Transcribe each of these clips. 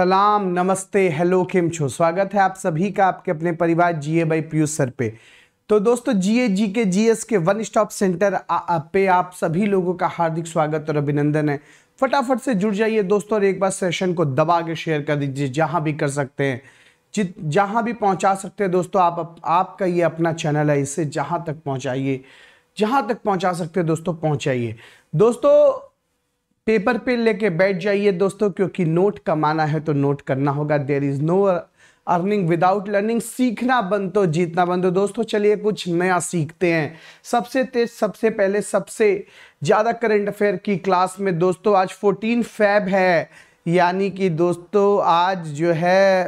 सलाम नमस्ते हेलो किम छो स्वागत है आप सभी का आपके अपने परिवार जीए बाई पीयूष सर पे तो दोस्तों जीए जी के एस के वन स्टॉप सेंटर पे आप सभी लोगों का हार्दिक स्वागत और अभिनंदन है फटाफट से जुड़ जाइए दोस्तों और एक बार सेशन को दबा के शेयर कर दीजिए जहाँ भी कर सकते हैं जित जहाँ भी पहुँचा सकते हैं दोस्तों आप, आप आपका ये अपना चैनल है इसे जहाँ तक पहुँचाइए जहाँ तक पहुँचा सकते हैं दोस्तों पहुँचाइए दोस्तों पेपर पे लेके बैठ जाइए दोस्तों क्योंकि नोट कमाना है तो नोट करना होगा there is no earning without learning सीखना बंद तो जीतना बंद तो दोस्तों चलिए कुछ नया सीखते हैं सबसे तेज सबसे पहले सबसे ज़्यादा करंट अफेयर की क्लास में दोस्तों आज 14 फैब है यानी कि दोस्तों आज जो है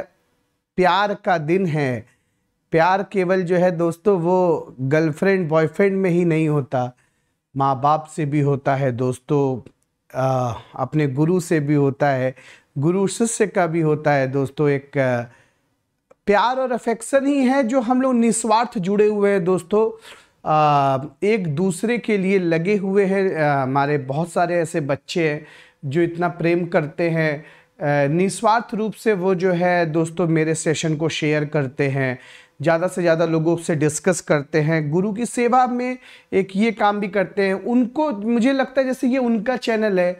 प्यार का दिन है प्यार केवल जो है दोस्तों वो गर्लफ्रेंड बॉयफ्रेंड में ही नहीं होता माँ बाप से भी होता है दोस्तों आ, अपने गुरु से भी होता है गुरु शिष्य का भी होता है दोस्तों एक प्यार और अफेक्शन ही है जो हम लोग निस्वार्थ जुड़े हुए हैं दोस्तों आ, एक दूसरे के लिए लगे हुए हैं हमारे बहुत सारे ऐसे बच्चे हैं जो इतना प्रेम करते हैं निस्वार्थ रूप से वो जो है दोस्तों मेरे सेशन को शेयर करते हैं ज़्यादा से ज़्यादा लोगों से डिस्कस करते हैं गुरु की सेवा में एक ये काम भी करते हैं उनको मुझे लगता है जैसे ये उनका चैनल है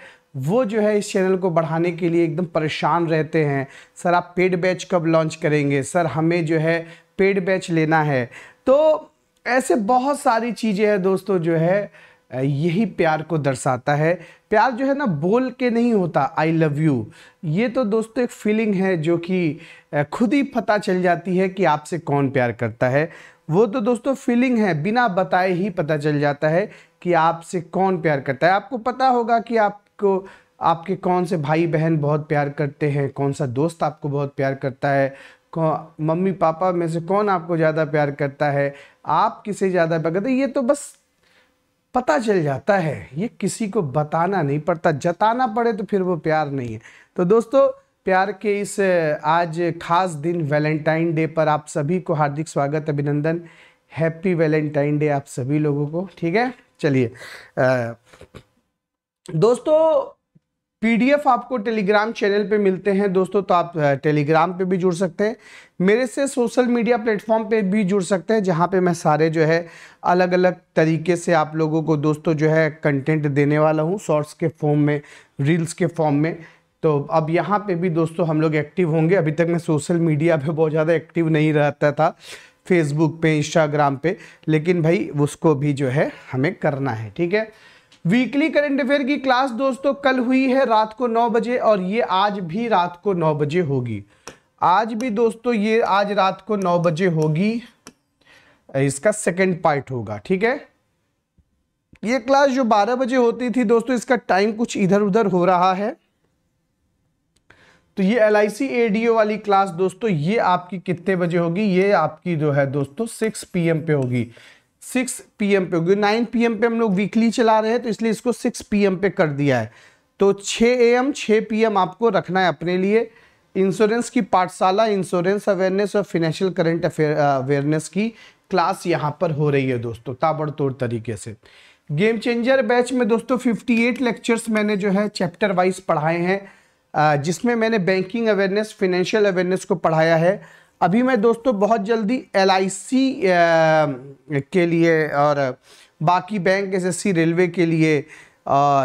वो जो है इस चैनल को बढ़ाने के लिए एकदम परेशान रहते हैं सर आप पेड बैच कब लॉन्च करेंगे सर हमें जो है पेड बैच लेना है तो ऐसे बहुत सारी चीज़ें हैं दोस्तों जो है यही प्यार को दर्शाता है प्यार जो है ना बोल के नहीं होता आई लव यू ये तो दोस्तों एक फीलिंग है जो कि खुद ही पता चल जाती है कि आपसे कौन प्यार करता है वो तो दोस्तों फीलिंग है बिना बताए ही पता चल जाता है कि आपसे कौन प्यार करता है आपको पता होगा कि आपको आपके कौन से भाई बहन बहुत प्यार करते हैं कौन सा दोस्त आपको बहुत प्यार करता है कौन मम्मी पापा में से कौन आपको ज़्यादा प्यार करता है आप किसे ज़्यादा प्यार करते हैं ये तो बस पता चल जाता है ये किसी को बताना नहीं पड़ता जताना पड़े तो फिर वो प्यार नहीं है तो दोस्तों प्यार के इस आज खास दिन वैलेंटाइन डे पर आप सभी को हार्दिक स्वागत अभिनंदन हैप्पी वैलेंटाइन डे आप सभी लोगों को ठीक है चलिए दोस्तों पीडीएफ आपको टेलीग्राम चैनल पे मिलते हैं दोस्तों तो आप टेलीग्राम पे भी जुड़ सकते हैं मेरे से सोशल मीडिया प्लेटफॉर्म पे भी जुड़ सकते हैं जहाँ पे मैं सारे जो है अलग अलग तरीके से आप लोगों को दोस्तों जो है कंटेंट देने वाला हूँ शॉर्ट्स के फॉर्म में रील्स के फॉर्म में तो अब यहाँ पर भी दोस्तों हम लोग एक्टिव होंगे अभी तक मैं सोशल मीडिया पर बहुत ज़्यादा एक्टिव नहीं रहता था फेसबुक पे इंस्टाग्राम पे लेकिन भाई उसको भी जो है हमें करना है ठीक है वीकली करंट अफेयर की क्लास दोस्तों कल हुई है रात को नौ बजे और ये आज भी रात को नौ बजे होगी आज भी दोस्तों ये आज रात को नौ बजे होगी इसका सेकेंड पार्ट होगा ठीक है ये क्लास जो 12 बजे होती थी दोस्तों इसका टाइम कुछ इधर उधर हो रहा है तो ये एल आई सी एडीओ वाली क्लास दोस्तों ये आपकी कितने बजे होगी ये आपकी जो है दोस्तों 6 पीएम पे होगी सिक्स एम पे क्योंकि नाइन एम पे हम लोग वीकली चला रहे हैं तो इसलिए इसको सिक्स एम पे कर दिया है तो छः ए एम छः एम आपको रखना है अपने लिए इंश्योरेंस की पाठशाला इंश्योरेंस अवेयरनेस और फिनेंशियल करेंट अफेयर अवेयरनेस की क्लास यहाँ पर हो रही है दोस्तों ताबड़तोड़ तरीके से गेम चेंजर बैच में दोस्तों 58 लेक्चर्स मैंने जो है चैप्टर वाइज पढ़ाए हैं जिसमें मैंने बैंकिंग अवेयरनेस फिनेंशियल अवेयरनेस को पढ़ाया है अभी मैं दोस्तों बहुत जल्दी एल के लिए और बाकी बैंक एस रेलवे के लिए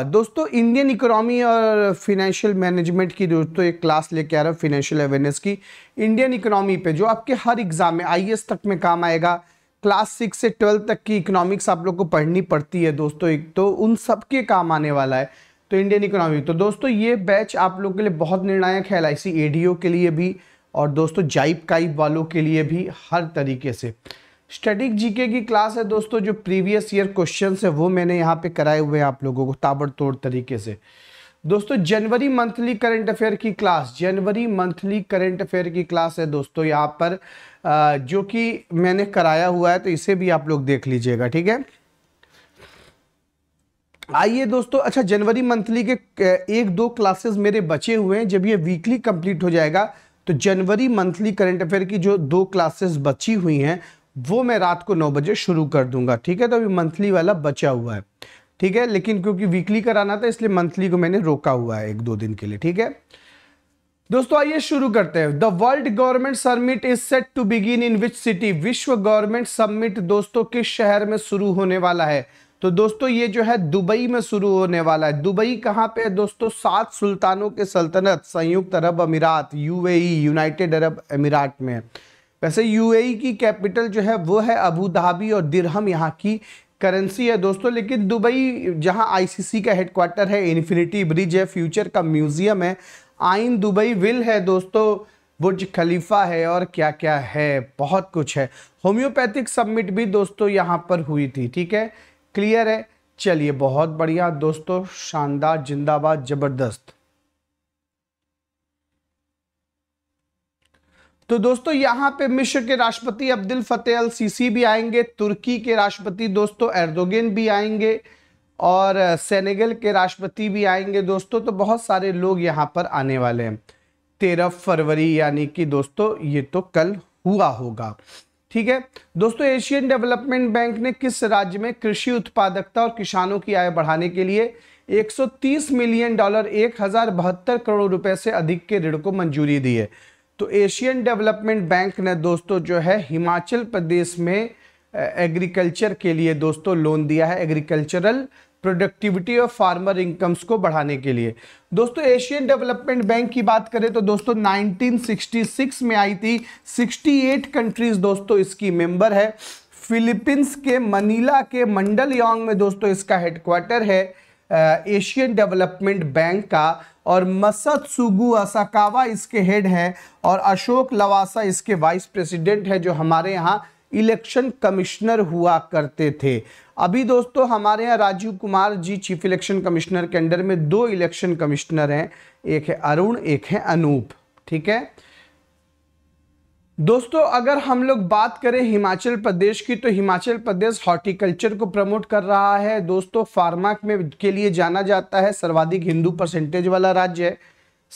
दोस्तों इंडियन इकोनॉमी और फिनेंशियल मैनेजमेंट की दोस्तों एक क्लास लेके आ रहा हूँ फिनेंशियल अवेयरनेस की इंडियन इकोनॉमी पे जो आपके हर एग्ज़ाम में आई तक में काम आएगा क्लास सिक्स से ट्वेल्थ तक की इकोनॉमिक्स आप लोग को पढ़नी पड़ती है दोस्तों एक तो उन सब के काम आने वाला है तो इंडियन इकोनॉमी तो दोस्तों ये बैच आप लोग के लिए बहुत निर्णायक है एल आई के लिए भी और दोस्तों जाइप काइप वालों के लिए भी हर तरीके से स्टैटिक जीके की क्लास है दोस्तों जो प्रीवियस ईयर क्वेश्चन है वो मैंने यहाँ पे कराए हुए हैं आप लोगों को ताबड़तोड़ तरीके से दोस्तों जनवरी मंथली करंट अफेयर की क्लास जनवरी मंथली करंट अफेयर की क्लास है दोस्तों यहाँ पर जो कि मैंने कराया हुआ है तो इसे भी आप लोग देख लीजिएगा ठीक है आइए दोस्तों अच्छा जनवरी मंथली के एक दो क्लासेस मेरे बचे हुए हैं जब ये वीकली कंप्लीट हो जाएगा तो जनवरी मंथली करंट अफेयर की जो दो क्लासेस बची हुई हैं वो मैं रात को नौ बजे शुरू कर दूंगा ठीक है तो अभी मंथली वाला बचा हुआ है ठीक है लेकिन क्योंकि वीकली कराना था इसलिए मंथली को मैंने रोका हुआ है एक दो दिन के लिए ठीक है दोस्तों आइए शुरू करते हैं the world government submit is set to begin in which city विश्व गवर्नमेंट सबमिट दोस्तों किस शहर में शुरू होने वाला है तो दोस्तों ये जो है दुबई में शुरू होने वाला है दुबई कहाँ पे है दोस्तों सात सुल्तानों के सल्तनत संयुक्त अरब अमीरात यूएई यूनाइटेड अरब अमीरात में वैसे यूएई की कैपिटल जो है वो है अबू धाबी और दिरहम यहाँ की करेंसी है दोस्तों लेकिन दुबई जहाँ आईसीसी का हेडक्वार्टर है इन्फिनिटी ब्रिज है फ्यूचर का म्यूजियम है आइन दुबई विल है दोस्तों बुर्ज खलीफा है और क्या क्या है बहुत कुछ है होम्योपैथिक सबमिट भी दोस्तों यहाँ पर हुई थी ठीक है क्लियर है चलिए बहुत बढ़िया दोस्तों शानदार जिंदाबाद जबरदस्त तो दोस्तों यहां पे मिश्र के राष्ट्रपति अब्दुल फतेह अल सीसी भी आएंगे तुर्की के राष्ट्रपति दोस्तों एर्दोगेन भी आएंगे और सेनेगल के राष्ट्रपति भी आएंगे दोस्तों तो बहुत सारे लोग यहां पर आने वाले हैं तेरह फरवरी यानी कि दोस्तों ये तो कल हुआ होगा ठीक है दोस्तों एशियन डेवलपमेंट बैंक ने किस राज्य में कृषि उत्पादकता और किसानों की आय बढ़ाने के लिए 130 मिलियन डॉलर एक करोड़ रुपए से अधिक के ऋण को मंजूरी दी है तो एशियन डेवलपमेंट बैंक ने दोस्तों जो है हिमाचल प्रदेश में एग्रीकल्चर के लिए दोस्तों लोन दिया है एग्रीकल्चरल प्रोडक्टिविटी और फार्मर इनकम्स को बढ़ाने के लिए दोस्तों एशियन डेवलपमेंट बैंक की बात करें तो दोस्तों 1966 में आई थी 68 कंट्रीज दोस्तों इसकी मेंबर है फिलीपींस के मनीला के मंडल योंग में दोस्तों इसका हेडक्वार्टर है एशियन डेवलपमेंट बैंक का और मसद सुगु असाकावा इसके हेड हैं और अशोक लवासा इसके वाइस प्रेसिडेंट है जो हमारे यहाँ इलेक्शन कमिश्नर हुआ करते थे अभी दोस्तों हमारे यहाँ Rajiv Kumar ji chief election commissioner के अंडर में दो इलेक्शन कमिश्नर हैं एक है अरुण एक है अनूप ठीक है दोस्तों अगर हम लोग बात करें हिमाचल प्रदेश की तो हिमाचल प्रदेश हॉर्टिकल्चर को प्रमोट कर रहा है दोस्तों फार्मा में के लिए जाना जाता है सर्वाधिक हिंदू परसेंटेज वाला राज्य है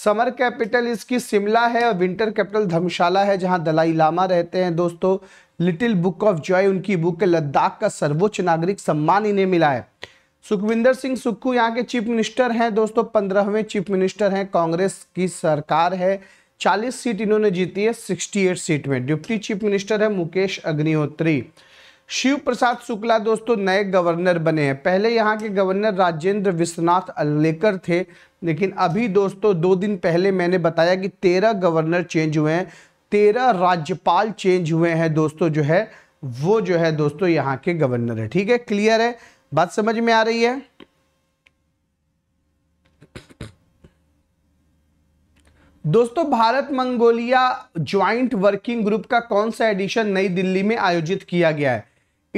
समर कैपिटल इसकी शिमला है और विंटर कैपिटल धर्मशाला है जहां दलाई लामा रहते हैं दोस्तों लिटिल बुक ऑफ जॉय उनकी बुक है लद्दाख का सर्वोच्च नागरिक सम्मान इन्हें मिला है सुखविंदर सिंह सुक्खू यहाँ के चीफ मिनिस्टर हैं दोस्तों पंद्रहवें चीफ मिनिस्टर हैं कांग्रेस की सरकार है चालीस सीट इन्होंने जीती है सिक्सटी एट सीट में डिप्टी चीफ मिनिस्टर है मुकेश अग्निहोत्री शिव प्रसाद शुक्ला दोस्तों नए गवर्नर बने हैं पहले यहाँ के गवर्नर राजेंद्र विश्वनाथ अल्लेकर थे लेकिन अभी दोस्तों दो दिन पहले मैंने बताया कि तेरह गवर्नर चेंज हुए हैं तेरह राज्यपाल चेंज हुए हैं दोस्तों जो है वो जो है दोस्तों यहाँ के गवर्नर है ठीक है क्लियर है बात समझ में आ रही है दोस्तों Bharat Mongolia joint working group का कौन सा एडिशन नई दिल्ली में आयोजित किया गया है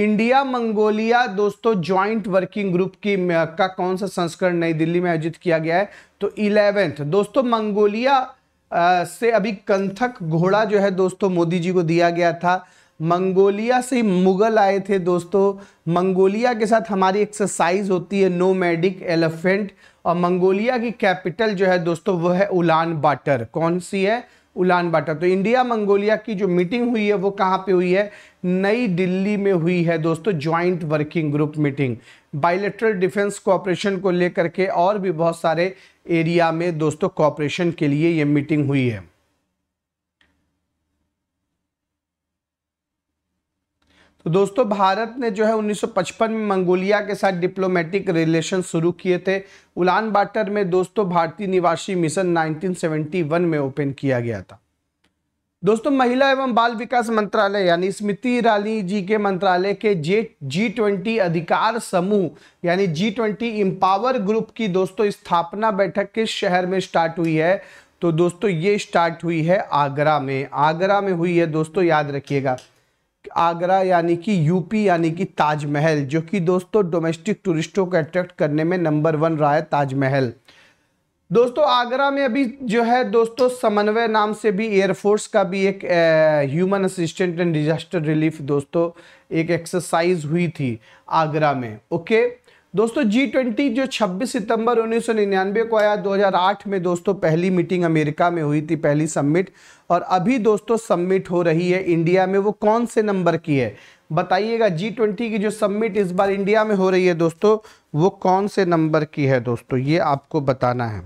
इंडिया मंगोलिया दोस्तों ज्वाइंट वर्किंग ग्रुप की का कौन सा संस्करण नई दिल्ली में आयोजित किया गया है तो इलेवेंथ दोस्तों मंगोलिया से अभी कंथक घोड़ा जो है दोस्तों मोदी जी को दिया गया था मंगोलिया से मुगल आए थे दोस्तों मंगोलिया के साथ हमारी एक्सरसाइज होती है नो मेडिक एलिफेंट और मंगोलिया की कैपिटल जो है दोस्तों वो है उलान बाटर कौन सी है उलान बाटर तो इंडिया मंगोलिया की जो मीटिंग हुई है वो कहाँ पे हुई है नई दिल्ली में हुई है दोस्तों joint working group meeting bilateral defence cooperation को लेकर के और भी बहुत सारे एरिया में दोस्तों कॉपरेशन के लिए ये मीटिंग हुई है तो दोस्तों भारत ने जो है 1955 में मंगोलिया के साथ डिप्लोमेटिक रिलेशन शुरू किए थे उलान बाटर में दोस्तों भारतीय निवासी मिशन 1971 में ओपन किया गया था दोस्तों महिला एवं बाल विकास मंत्रालय यानी स्मृति ईरानी जी के मंत्रालय के जे जी ट्वेंटी अधिकार समूह यानी जी ट्वेंटी एम्पावर ग्रुप की दोस्तों स्थापना बैठक किस शहर में स्टार्ट हुई है तो दोस्तों ये स्टार्ट हुई है आगरा में आगरा में हुई है दोस्तों याद रखिएगा आगरा यानी कि यूपी यानी कि ताजमहल जो कि दोस्तों डोमेस्टिक टूरिस्टों को अट्रैक्ट करने में नंबर वन रहा है ताजमहल दोस्तों आगरा में अभी जो है दोस्तों समन्वय नाम से भी एयरफोर्स का भी एक human assistant and disaster relief दोस्तों एक एक्सरसाइज हुई थी आगरा में ओके दोस्तों जी ट्वेंटी जो 26 सितंबर 1999 को आया 2008 में दोस्तों पहली मीटिंग अमेरिका में हुई थी पहली सबमिट और अभी दोस्तों सबमिट हो रही है इंडिया में वो कौन से नंबर की है बताइएगा जी ट्वेंटी की जो सबमिट इस बार इंडिया में हो रही है दोस्तों वो कौन से नंबर की है दोस्तों ये आपको बताना है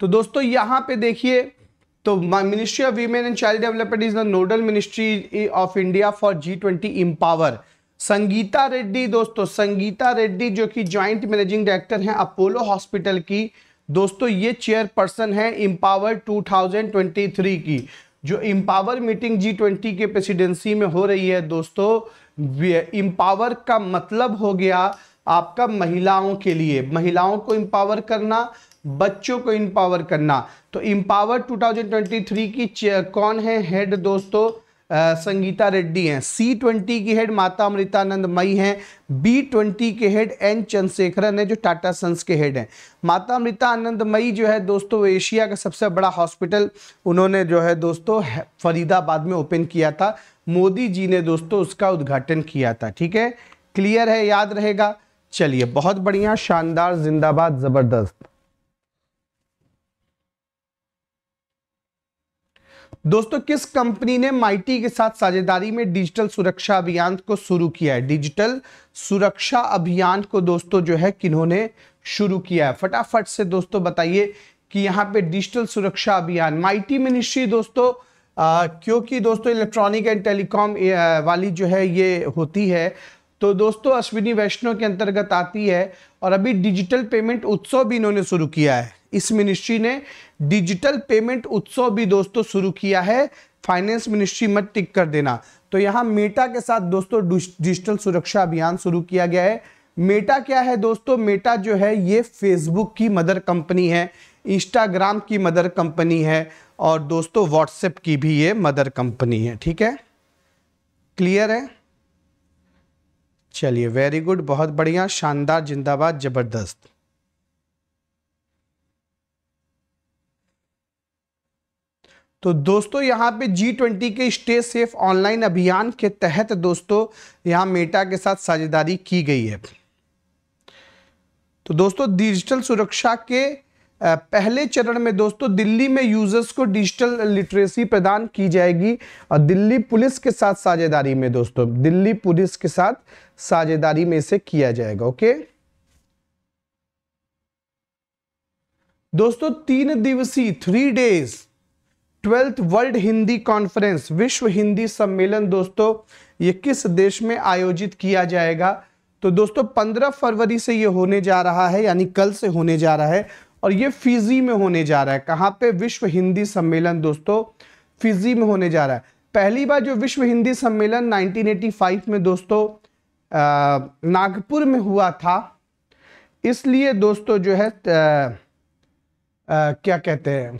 तो दोस्तों यहां पे देखिए तो ministry of women and child development is the nodal ministry of India for G twenty empower Sangita Reddy दोस्तों संगीता रेड्डी जो कि ज्वाइंट मैनेजिंग डायरेक्टर हैं अपोलो हॉस्पिटल की दोस्तों ये चेयरपर्सन है इम्पावर 2023 की जो इम्पावर मीटिंग जी ट्वेंटी के प्रेसिडेंसी में हो रही है दोस्तों इम्पावर का मतलब हो गया आपका महिलाओं के लिए महिलाओं को इम्पावर करना बच्चों को इम्पावर करना तो इम्पावर 2023 की कौन है हेड दोस्तों आ, संगीता रेड्डी हैं सी ट्वेंटी की हेड माता अमृतानंद मई हैं बी ट्वेंटी के हेड एन चंद्रशेखरन है जो टाटा सन्स के हेड हैं माता अमृतानंद मई जो है दोस्तों एशिया का सबसे बड़ा हॉस्पिटल उन्होंने जो है दोस्तों फरीदाबाद में ओपन किया था मोदी जी ने दोस्तों उसका उद्घाटन किया था ठीक है क्लियर है याद रहेगा चलिए बहुत बढ़िया शानदार जिंदाबाद ज़बरदस्त दोस्तों किस कंपनी ने माइटी के साथ साझेदारी में डिजिटल सुरक्षा अभियान को शुरू किया है डिजिटल सुरक्षा अभियान को दोस्तों जो है किन्होंने शुरू किया है फटाफट से दोस्तों बताइए कि यहाँ पे डिजिटल सुरक्षा अभियान माइटी मिनिस्ट्री दोस्तों आ, क्योंकि दोस्तों इलेक्ट्रॉनिक एंड टेलीकॉम वाली जो है ये होती है तो दोस्तों अश्विनी वैष्णव के अंतर्गत आती है और अभी डिजिटल पेमेंट उत्सव भी इन्होंने शुरू किया है इस मिनिस्ट्री ने डिजिटल पेमेंट उत्सव भी दोस्तों शुरू किया है फाइनेंस मिनिस्ट्री मत टिक कर देना तो यहाँ मेटा के साथ दोस्तों डिजिटल सुरक्षा अभियान शुरू किया गया है मेटा क्या है दोस्तों मेटा जो है ये फेसबुक की मदर कंपनी है इंस्टाग्राम की मदर कंपनी है और दोस्तों व्हाट्सएप की भी ये मदर कंपनी है ठीक है क्लियर है चलिए वेरी गुड बहुत बढ़िया शानदार जिंदाबाद जबरदस्त तो दोस्तों यहाँ पे G20 के स्टे सेफ ऑनलाइन अभियान के तहत दोस्तों यहाँ मेटा के साथ साझेदारी की गई है तो दोस्तों डिजिटल सुरक्षा के पहले चरण में दोस्तों दिल्ली में यूजर्स को डिजिटल लिटरेसी प्रदान की जाएगी और दिल्ली पुलिस के साथ साझेदारी में दोस्तों दिल्ली पुलिस के साथ साझेदारी में इसे किया जाएगा ओके दोस्तों तीन दिवसीय three days twelfth world Hindi conference Vishwa Hindi सम्मेलन दोस्तों ये किस देश में आयोजित किया जाएगा तो दोस्तों 15 फरवरी से ये होने जा रहा है यानी कल से होने जा रहा है और ये फिजी में होने जा रहा है कहाँ पे विश्व हिंदी सम्मेलन दोस्तों फिजी में होने जा रहा है पहली बार जो विश्व हिंदी सम्मेलन 1985 में दोस्तों आ, नागपुर में हुआ था इसलिए दोस्तों जो है आ, आ, क्या कहते हैं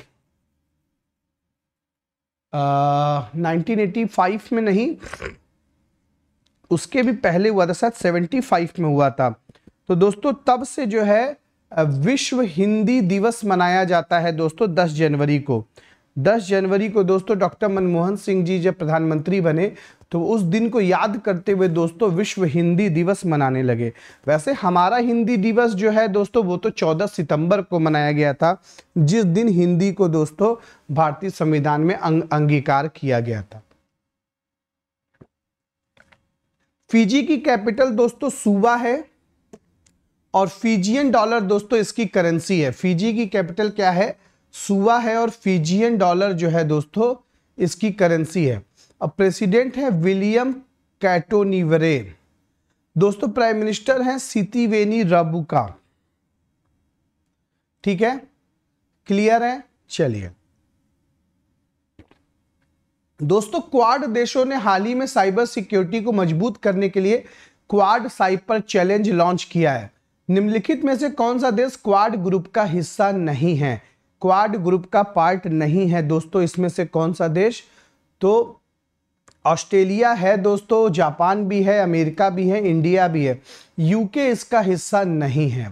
1985 में नहीं उसके भी पहले हुआ था शायद 75 में हुआ था तो दोस्तों तब से जो है विश्व हिंदी दिवस मनाया जाता है दोस्तों 10 जनवरी को 10 जनवरी को दोस्तों डॉक्टर मनमोहन सिंह जी जब प्रधानमंत्री बने तो उस दिन को याद करते हुए दोस्तों विश्व हिंदी दिवस मनाने लगे वैसे हमारा हिंदी दिवस जो है दोस्तों वो तो 14 सितंबर को मनाया गया था जिस दिन हिंदी को दोस्तों भारतीय संविधान में अंग, अंगीकार किया गया था फिजी की कैपिटल दोस्तों सूबा है और फिजियन डॉलर दोस्तों इसकी करेंसी है फिजी की कैपिटल क्या है सुबह है और फिजियन डॉलर जो है दोस्तों इसकी करेंसी है अब प्रेसिडेंट है विलियम कैटोनिवरे दोस्तों प्राइम मिनिस्टर हैं सीतिवेनी राबुका ठीक है क्लियर है चलिए दोस्तों क्वाड देशों ने हाल ही में साइबर सिक्योरिटी को मजबूत करने के लिए क्वाड साइबर चैलेंज लॉन्च किया है निम्नलिखित में से कौन सा देश क्वाड ग्रुप का हिस्सा नहीं है क्वाड ग्रुप का पार्ट नहीं है दोस्तों इसमें से कौन सा देश तो ऑस्ट्रेलिया है दोस्तों जापान भी है अमेरिका भी है इंडिया भी है यूके इसका हिस्सा नहीं है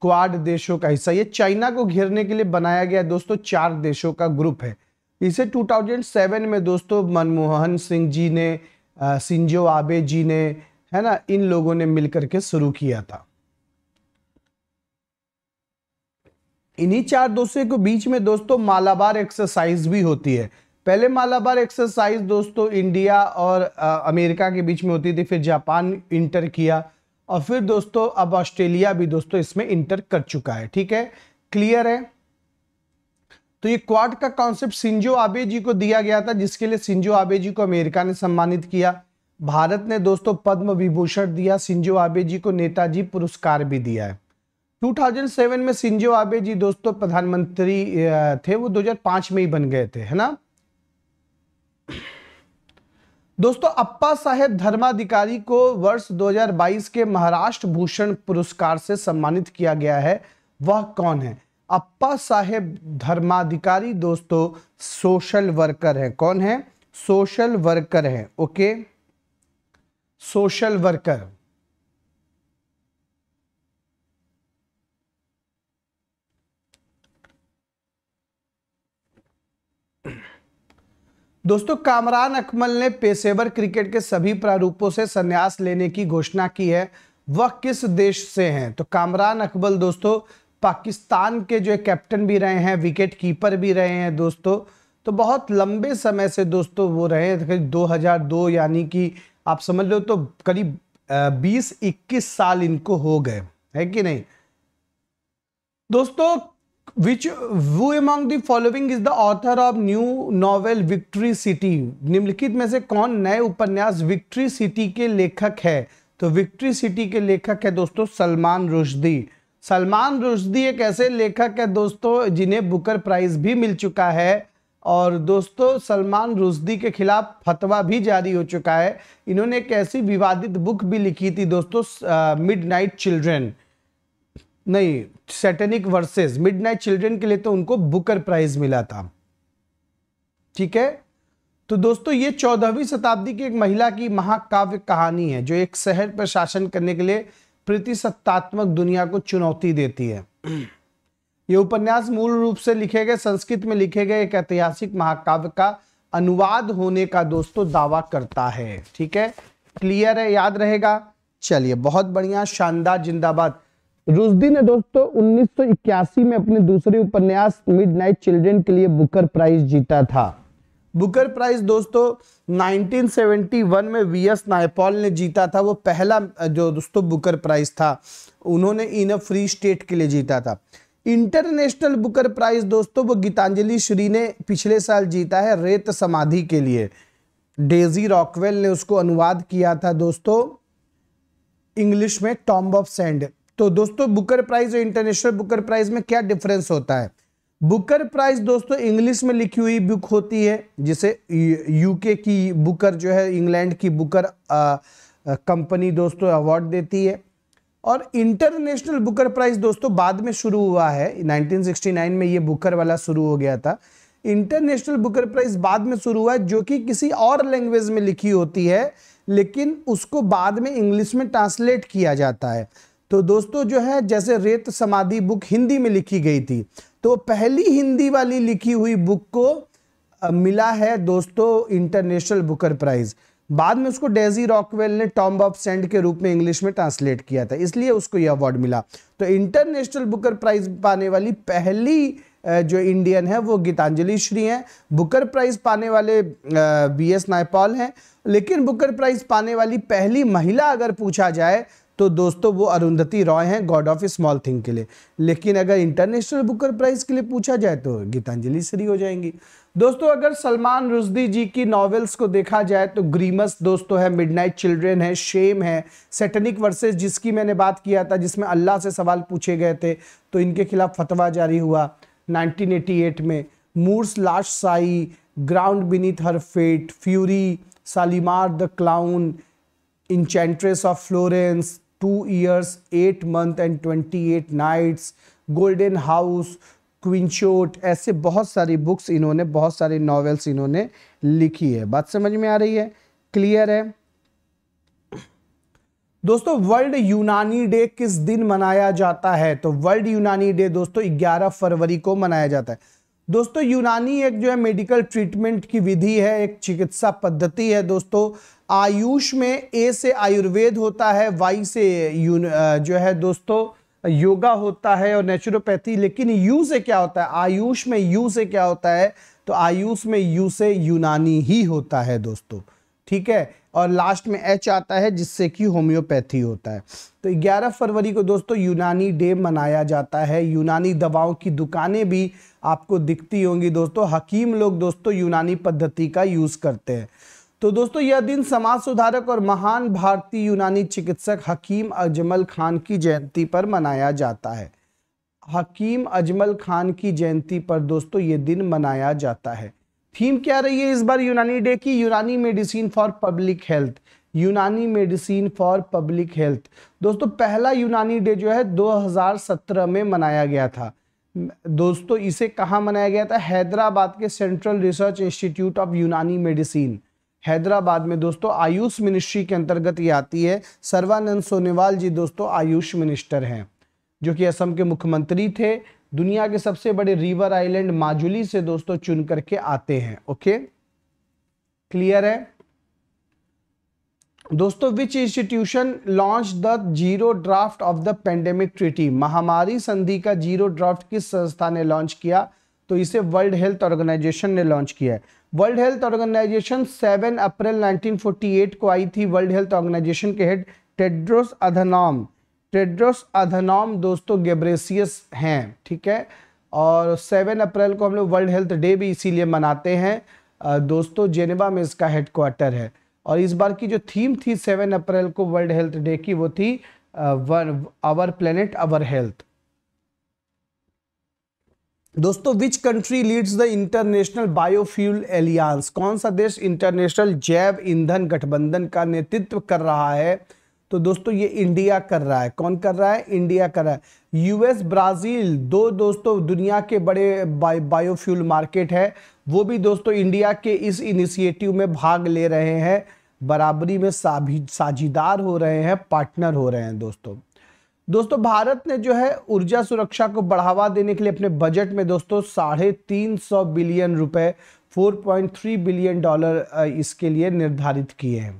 क्वाड देशों का हिस्सा ये चाइना को घेरने के लिए बनाया गया दोस्तों चार देशों का ग्रुप है इसे 2007 में दोस्तों मनमोहन सिंह जी ने सिंजो आबे जी ने है ना इन लोगों ने मिलकर के शुरू किया था इन्हीं चार दोस्तों के बीच में दोस्तों मालाबार एक्सरसाइज भी होती है पहले मालाबार एक्सरसाइज दोस्तों इंडिया और आ, अमेरिका के बीच में होती थी फिर जापान इंटर किया और फिर दोस्तों अब ऑस्ट्रेलिया भी दोस्तों इसमें इंटर कर चुका है ठीक है क्लियर है तो ये क्वाड का कॉन्सेप्ट सिंजो आबे जी को दिया गया था जिसके लिए सिंजो आबे जी को अमेरिका ने सम्मानित किया भारत ने दोस्तों पद्म विभूषण दिया सिंजो आबे जी को नेताजी पुरस्कार भी दिया है 2007 में सिंजो आबे जी दोस्तों प्रधानमंत्री थे वो 2005 में ही बन गए थे है ना दोस्तों अप्पा साहेब धर्माधिकारी को वर्ष 2022 के महाराष्ट्र भूषण पुरस्कार से सम्मानित किया गया है वह कौन है अप्पा साहेब धर्माधिकारी दोस्तों सोशल वर्कर हैं कौन है सोशल वर्कर हैं ओके सोशल वर्कर दोस्तों कामरान अकमल ने पेशेवर क्रिकेट के सभी प्रारूपों से संन्यास लेने की घोषणा की है वह किस देश से हैं तो कामरान अकमल दोस्तों पाकिस्तान के जो कैप्टन भी रहे हैं विकेट कीपर भी रहे हैं दोस्तों तो बहुत लंबे समय से दोस्तों वो रहे करीब 2002 यानी कि आप समझ लो तो करीब 20-21 साल इनको हो गए है कि नहीं दोस्तों विच वो among the following is the author of new novel victory city निम्नलिखित में से कौन नए उपन्यास विक्ट्री सिटी के लेखक है तो विक्ट्री सिटी के लेखक है दोस्तों सलमान रुशदी सलमान रुशदी एक ऐसे लेखक है दोस्तों जिन्हें बुकर प्राइज भी मिल चुका है और दोस्तों सलमान रुशदी के खिलाफ फतवा भी जारी हो चुका है इन्होंने एक ऐसी विवादित बुक भी लिखी थी दोस्तों मिड नाइट चिल्ड्रेन नहीं सेटेनिक वर्सेस मिडनाइट चिल्ड्रन के लिए तो उनको बुकर प्राइज मिला था ठीक है तो दोस्तों ये चौदहवीं शताब्दी की एक महिला की महाकाव्य कहानी है जो एक शहर पर शासन करने के लिए प्रतिसत्तात्मक दुनिया को चुनौती देती है ये उपन्यास मूल रूप से लिखे गए संस्कृत में लिखे गए एक ऐतिहासिक महाकाव्य का अनुवाद होने का दोस्तों दावा करता है ठीक है क्लियर है याद रहेगा चलिए बहुत बढ़िया शानदार जिंदाबाद रुजदी ने दोस्तों उन्नीस में अपने दूसरे उपन्यास मिड चिल्ड्रन के लिए बुकर प्राइज जीता था बुकर प्राइज दोस्तों 1971 में वी एस नायपॉल ने जीता था वो पहला जो दोस्तों बुकर प्राइज था उन्होंने इन अ फ्री स्टेट के लिए जीता था इंटरनेशनल बुकर प्राइज दोस्तों वो गीतांजलि श्री ने पिछले साल जीता है रेत समाधि के लिए डेजी रॉकवेल ने उसको अनुवाद किया था दोस्तों इंग्लिश में टॉम्ब ऑफ सेंड तो दोस्तों बुकर प्राइज और इंटरनेशनल बुकर प्राइज में क्या डिफरेंस होता है बुकर प्राइज दोस्तों इंग्लिश में लिखी हुई बुक होती है जिसे यूके की बुकर जो है इंग्लैंड की बुकर कंपनी दोस्तों अवार्ड देती है और इंटरनेशनल बुकर प्राइज दोस्तों बाद में शुरू हुआ है 1969 में ये बुकर वाला शुरू हो गया था इंटरनेशनल बुकर प्राइज बाद में शुरू हुआ है जो कि किसी और लैंग्वेज में लिखी होती है लेकिन उसको बाद में इंग्लिश में ट्रांसलेट किया जाता है तो दोस्तों जो है जैसे रेत समाधि बुक हिंदी में लिखी गई थी तो पहली हिंदी वाली लिखी हुई बुक को मिला है दोस्तों इंटरनेशनल बुकर प्राइज़ बाद में उसको डेजी रॉकवेल ने टॉम ऑफ सेंड के रूप में इंग्लिश में ट्रांसलेट किया था इसलिए उसको यह अवार्ड मिला तो इंटरनेशनल बुकर प्राइज पाने वाली पहली जो इंडियन है वो गीतांजलि श्री हैं बुकर प्राइज पाने वाले बी एस नायपाल हैं लेकिन बुकर प्राइज पाने वाली पहली महिला अगर पूछा जाए तो दोस्तों वो अरुंधति रॉय हैं गॉड ऑफ स्मॉल थिंग के लिए लेकिन अगर इंटरनेशनल बुकर प्राइज के लिए पूछा जाए तो गीतांजलि श्री हो जाएंगी दोस्तों अगर सलमान रुजदी जी की नॉवेल्स को देखा जाए तो ग्रीमस दोस्तों है मिडनाइट चिल्ड्रेन है शेम है सेटनिक वर्सेस जिसकी मैंने बात किया था जिसमें अल्लाह से सवाल पूछे गए थे तो इनके खिलाफ फतवा जारी हुआ 1988 में Moor's last sigh ground beneath her feet fury Shalimar the clown enchantress of Florence two years eight month and twenty eight nights golden house Quichotte ऐसे बहुत सारी बुक्स इन्होंने बहुत सारे नॉवेल्स इन्होंने लिखी है बात समझ में आ रही है क्लियर है दोस्तों वर्ल्ड यूनानी डे किस दिन मनाया जाता है तो वर्ल्ड यूनानी डे दोस्तों 11 फरवरी को मनाया जाता है दोस्तों यूनानी एक जो है मेडिकल ट्रीटमेंट की विधि है एक चिकित्सा पद्धति है दोस्तों आयुष में ए से आयुर्वेद होता है वाई से जो है दोस्तों योगा होता है और नेचुरोपैथी लेकिन यू से क्या होता है आयुष में यू से क्या होता है तो आयुष में यू से यूनानी ही होता है दोस्तों ठीक है और लास्ट में एच आता है जिससे कि होम्योपैथी होता है तो 11 फरवरी को दोस्तों यूनानी डे मनाया जाता है यूनानी दवाओं की दुकानें भी आपको दिखती होंगी दोस्तों हकीम लोग दोस्तों यूनानी पद्धति का यूज़ करते हैं तो दोस्तों यह दिन समाज सुधारक और महान भारतीय यूनानी चिकित्सक हकीम अजमल खान की जयंती पर मनाया जाता है हकीम अजमल खान की जयंती पर दोस्तों ये दिन मनाया जाता है थीम क्या रही है इस बार यूनानी डे की Unani medicine for public health Unani medicine for public health दोस्तों पहला यूनानी डे जो है 2017 में मनाया गया था दोस्तों इसे कहाँ मनाया गया था हैदराबाद के central research institute of Unani medicine Hyderabad में दोस्तों आयुष मिनिस्ट्री के अंतर्गत ये आती है सर्वानंद सोनेवाल जी दोस्तों आयुष मिनिस्टर हैं जो कि असम के मुख्यमंत्री थे दुनिया के सबसे बड़े रिवर आइलैंड माजुली से दोस्तों चुन करके आते हैं ओके क्लियर है दोस्तों which institution launch the zero draft of the pandemic treaty महामारी संधि का जीरो ड्राफ्ट किस संस्था ने लॉन्च किया तो इसे वर्ल्ड हेल्थ ऑर्गेनाइजेशन ने लॉन्च किया है वर्ल्ड हेल्थ ऑर्गेनाइजेशन 7 अप्रैल 1948 को आई थी वर्ल्ड हेल्थ ऑर्गेनाइजेशन के head Tedros Adhanom Tedros Adhanom दोस्तों गेब्रेसियस हैं ठीक है और सेवन अप्रैल को हम लोग वर्ल्ड हेल्थ डे भी इसीलिए मनाते हैं दोस्तों जेनेवा में इसका हेडक्वार्टर है और इस बार की जो थीम थी सेवन अप्रैल को वर्ल्ड हेल्थ डे की वो थी one our planet our health दोस्तों which country leads the international biofuel alliance कौन सा देश इंटरनेशनल जैव ईंधन गठबंधन का नेतृत्व कर रहा है तो दोस्तों ये इंडिया कर रहा है कौन कर रहा है इंडिया कर रहा है यूएस ब्राज़ील दो दोस्तों दुनिया के बड़े बायोफ्यूल मार्केट है वो भी दोस्तों इंडिया के इस इनिशिएटिव में भाग ले रहे हैं बराबरी में साझीदार हो रहे हैं पार्टनर हो रहे हैं दोस्तों दोस्तों भारत ने जो है ऊर्जा सुरक्षा को बढ़ावा देने के लिए अपने बजट में दोस्तों साढ़े तीन सौ बिलियन रुपए 4.3 बिलियन डॉलर इसके लिए निर्धारित किए हैं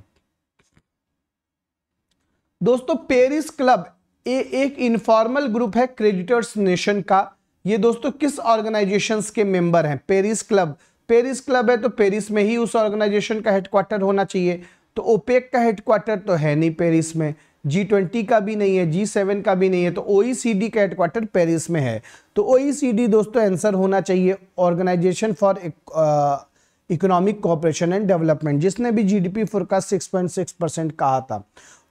दोस्तों पेरिस क्लब ये एक इनफॉर्मल ग्रुप है क्रेडिटर्स नेशन का ये दोस्तों किस ऑर्गेनाइजेशंस के मेंबर हैं पेरिस क्लब पेरिस क्लब है तो पेरिस में ही उस ऑर्गेनाइजेशन का हेडक्वार्टर होना चाहिए तो ओपेक का हेडक्वार्टर तो है नहीं पेरिस में जी ट्वेंटी का भी नहीं है जी सेवन का भी नहीं है तो ओ e का हेडक्वार्टर पेरिस में है तो ओ e दोस्तों आंसर होना चाहिए organization for economic cooperation and development जिसने भी जीडीपी फोरकास्ट सिक्स परसेंट कहा था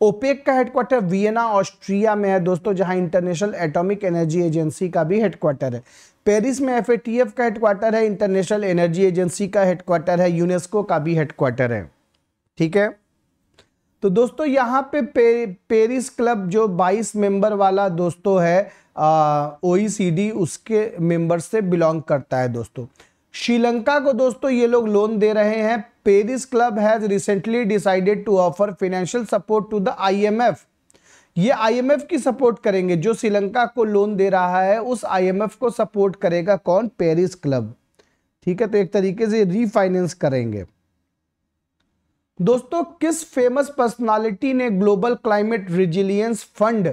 ओपेक का हेडक्वार्टर वियना ऑस्ट्रिया में है दोस्तों जहां इंटरनेशनल एटॉमिक एनर्जी एजेंसी का भी हेडक्वार्टर है पेरिस में एफ का हेडक्वार्टर है इंटरनेशनल एनर्जी एजेंसी का हेडक्वार्टर है यूनेस्को का भी हेडक्वार्टर है ठीक है तो दोस्तों यहाँ पे, पे पेरिस क्लब जो 22 मेंबर वाला दोस्तों है ओ e उसके मेंबर से बिलोंग करता है दोस्तों श्रीलंका को दोस्तों ये लोग लोन दे रहे हैं Paris club has recently decided to offer financial support to the IMF ये आईएमएफ की सपोर्ट करेंगे जो श्रीलंका को लोन दे रहा है उस आईएमएफ को सपोर्ट करेगा कौन पेरिस क्लब ठीक है तो एक तरीके से रीफाइनेंस करेंगे दोस्तों किस फेमस पर्सनालिटी ने ग्लोबल क्लाइमेट रिजिलियंस फंड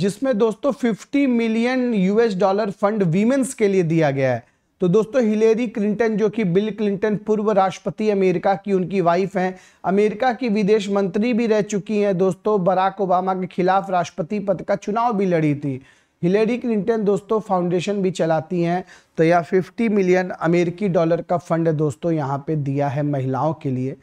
जिसमें दोस्तों 50 million US dollar fund women's के लिए दिया गया है तो दोस्तों हिलेरी क्लिंटन जो कि बिल क्लिंटन पूर्व राष्ट्रपति अमेरिका की उनकी वाइफ हैं अमेरिका की विदेश मंत्री भी रह चुकी हैं दोस्तों बराक ओबामा के खिलाफ राष्ट्रपति पद का चुनाव भी लड़ी थी हिलेरी क्लिंटन दोस्तों फाउंडेशन भी चलाती हैं तो यह 50 मिलियन अमेरिकी डॉलर का फंड दोस्तों यहाँ पर दिया है महिलाओं के लिए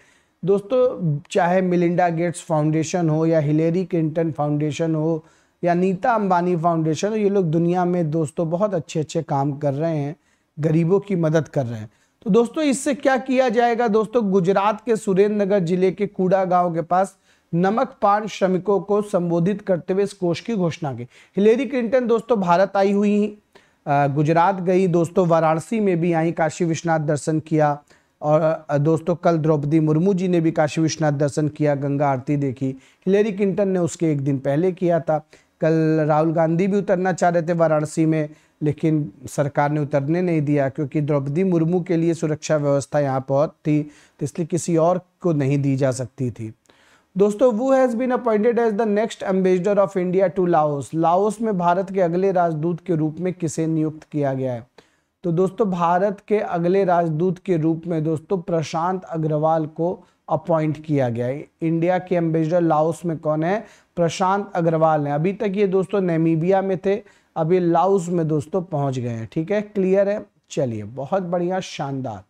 दोस्तों चाहे मिलिंडा गेट्स फाउंडेशन हो या हिलेरी क्लिंटन फाउंडेशन हो या नीता अंबानी फाउंडेशन हो ये लोग दुनिया में दोस्तों बहुत अच्छे अच्छे काम कर रहे हैं गरीबों की मदद कर रहे हैं तो दोस्तों इससे क्या किया जाएगा दोस्तों गुजरात के सुरेंद्र नगर जिले के कूड़ा गांव के पास नमक पान श्रमिकों को संबोधित करते हुए इस कोष की घोषणा की हिलेरी क्लिंटन दोस्तों भारत आई हुई गुजरात गई दोस्तों वाराणसी में भी आई काशी विश्वनाथ दर्शन किया और दोस्तों कल द्रौपदी मुर्मू जी ने भी काशी विश्वनाथ दर्शन किया गंगा आरती देखी हिलेरी क्लिंटन ने उसके एक दिन पहले किया था कल राहुल गांधी भी उतरना चाह रहे थे वाराणसी में लेकिन सरकार ने उतरने नहीं दिया क्योंकि द्रौपदी मुर्मू के लिए सुरक्षा व्यवस्था यहाँ बहुत थी तो इसलिए किसी और को नहीं दी जा सकती थी दोस्तों वो has been appointed as the next ambassador of India to Laos Laos में भारत के अगले राजदूत के रूप में किसे नियुक्त किया गया है तो दोस्तों भारत के अगले राजदूत के रूप में दोस्तों प्रशांत अग्रवाल को अपॉइंट किया गया है इंडिया के एम्बेसडर लाओस में कौन है प्रशांत अग्रवाल है अभी तक ये दोस्तों नेमीबिया में थे अभी लाउस में दोस्तों पहुंच गए हैं ठीक है क्लियर है चलिए बहुत बढ़िया शानदार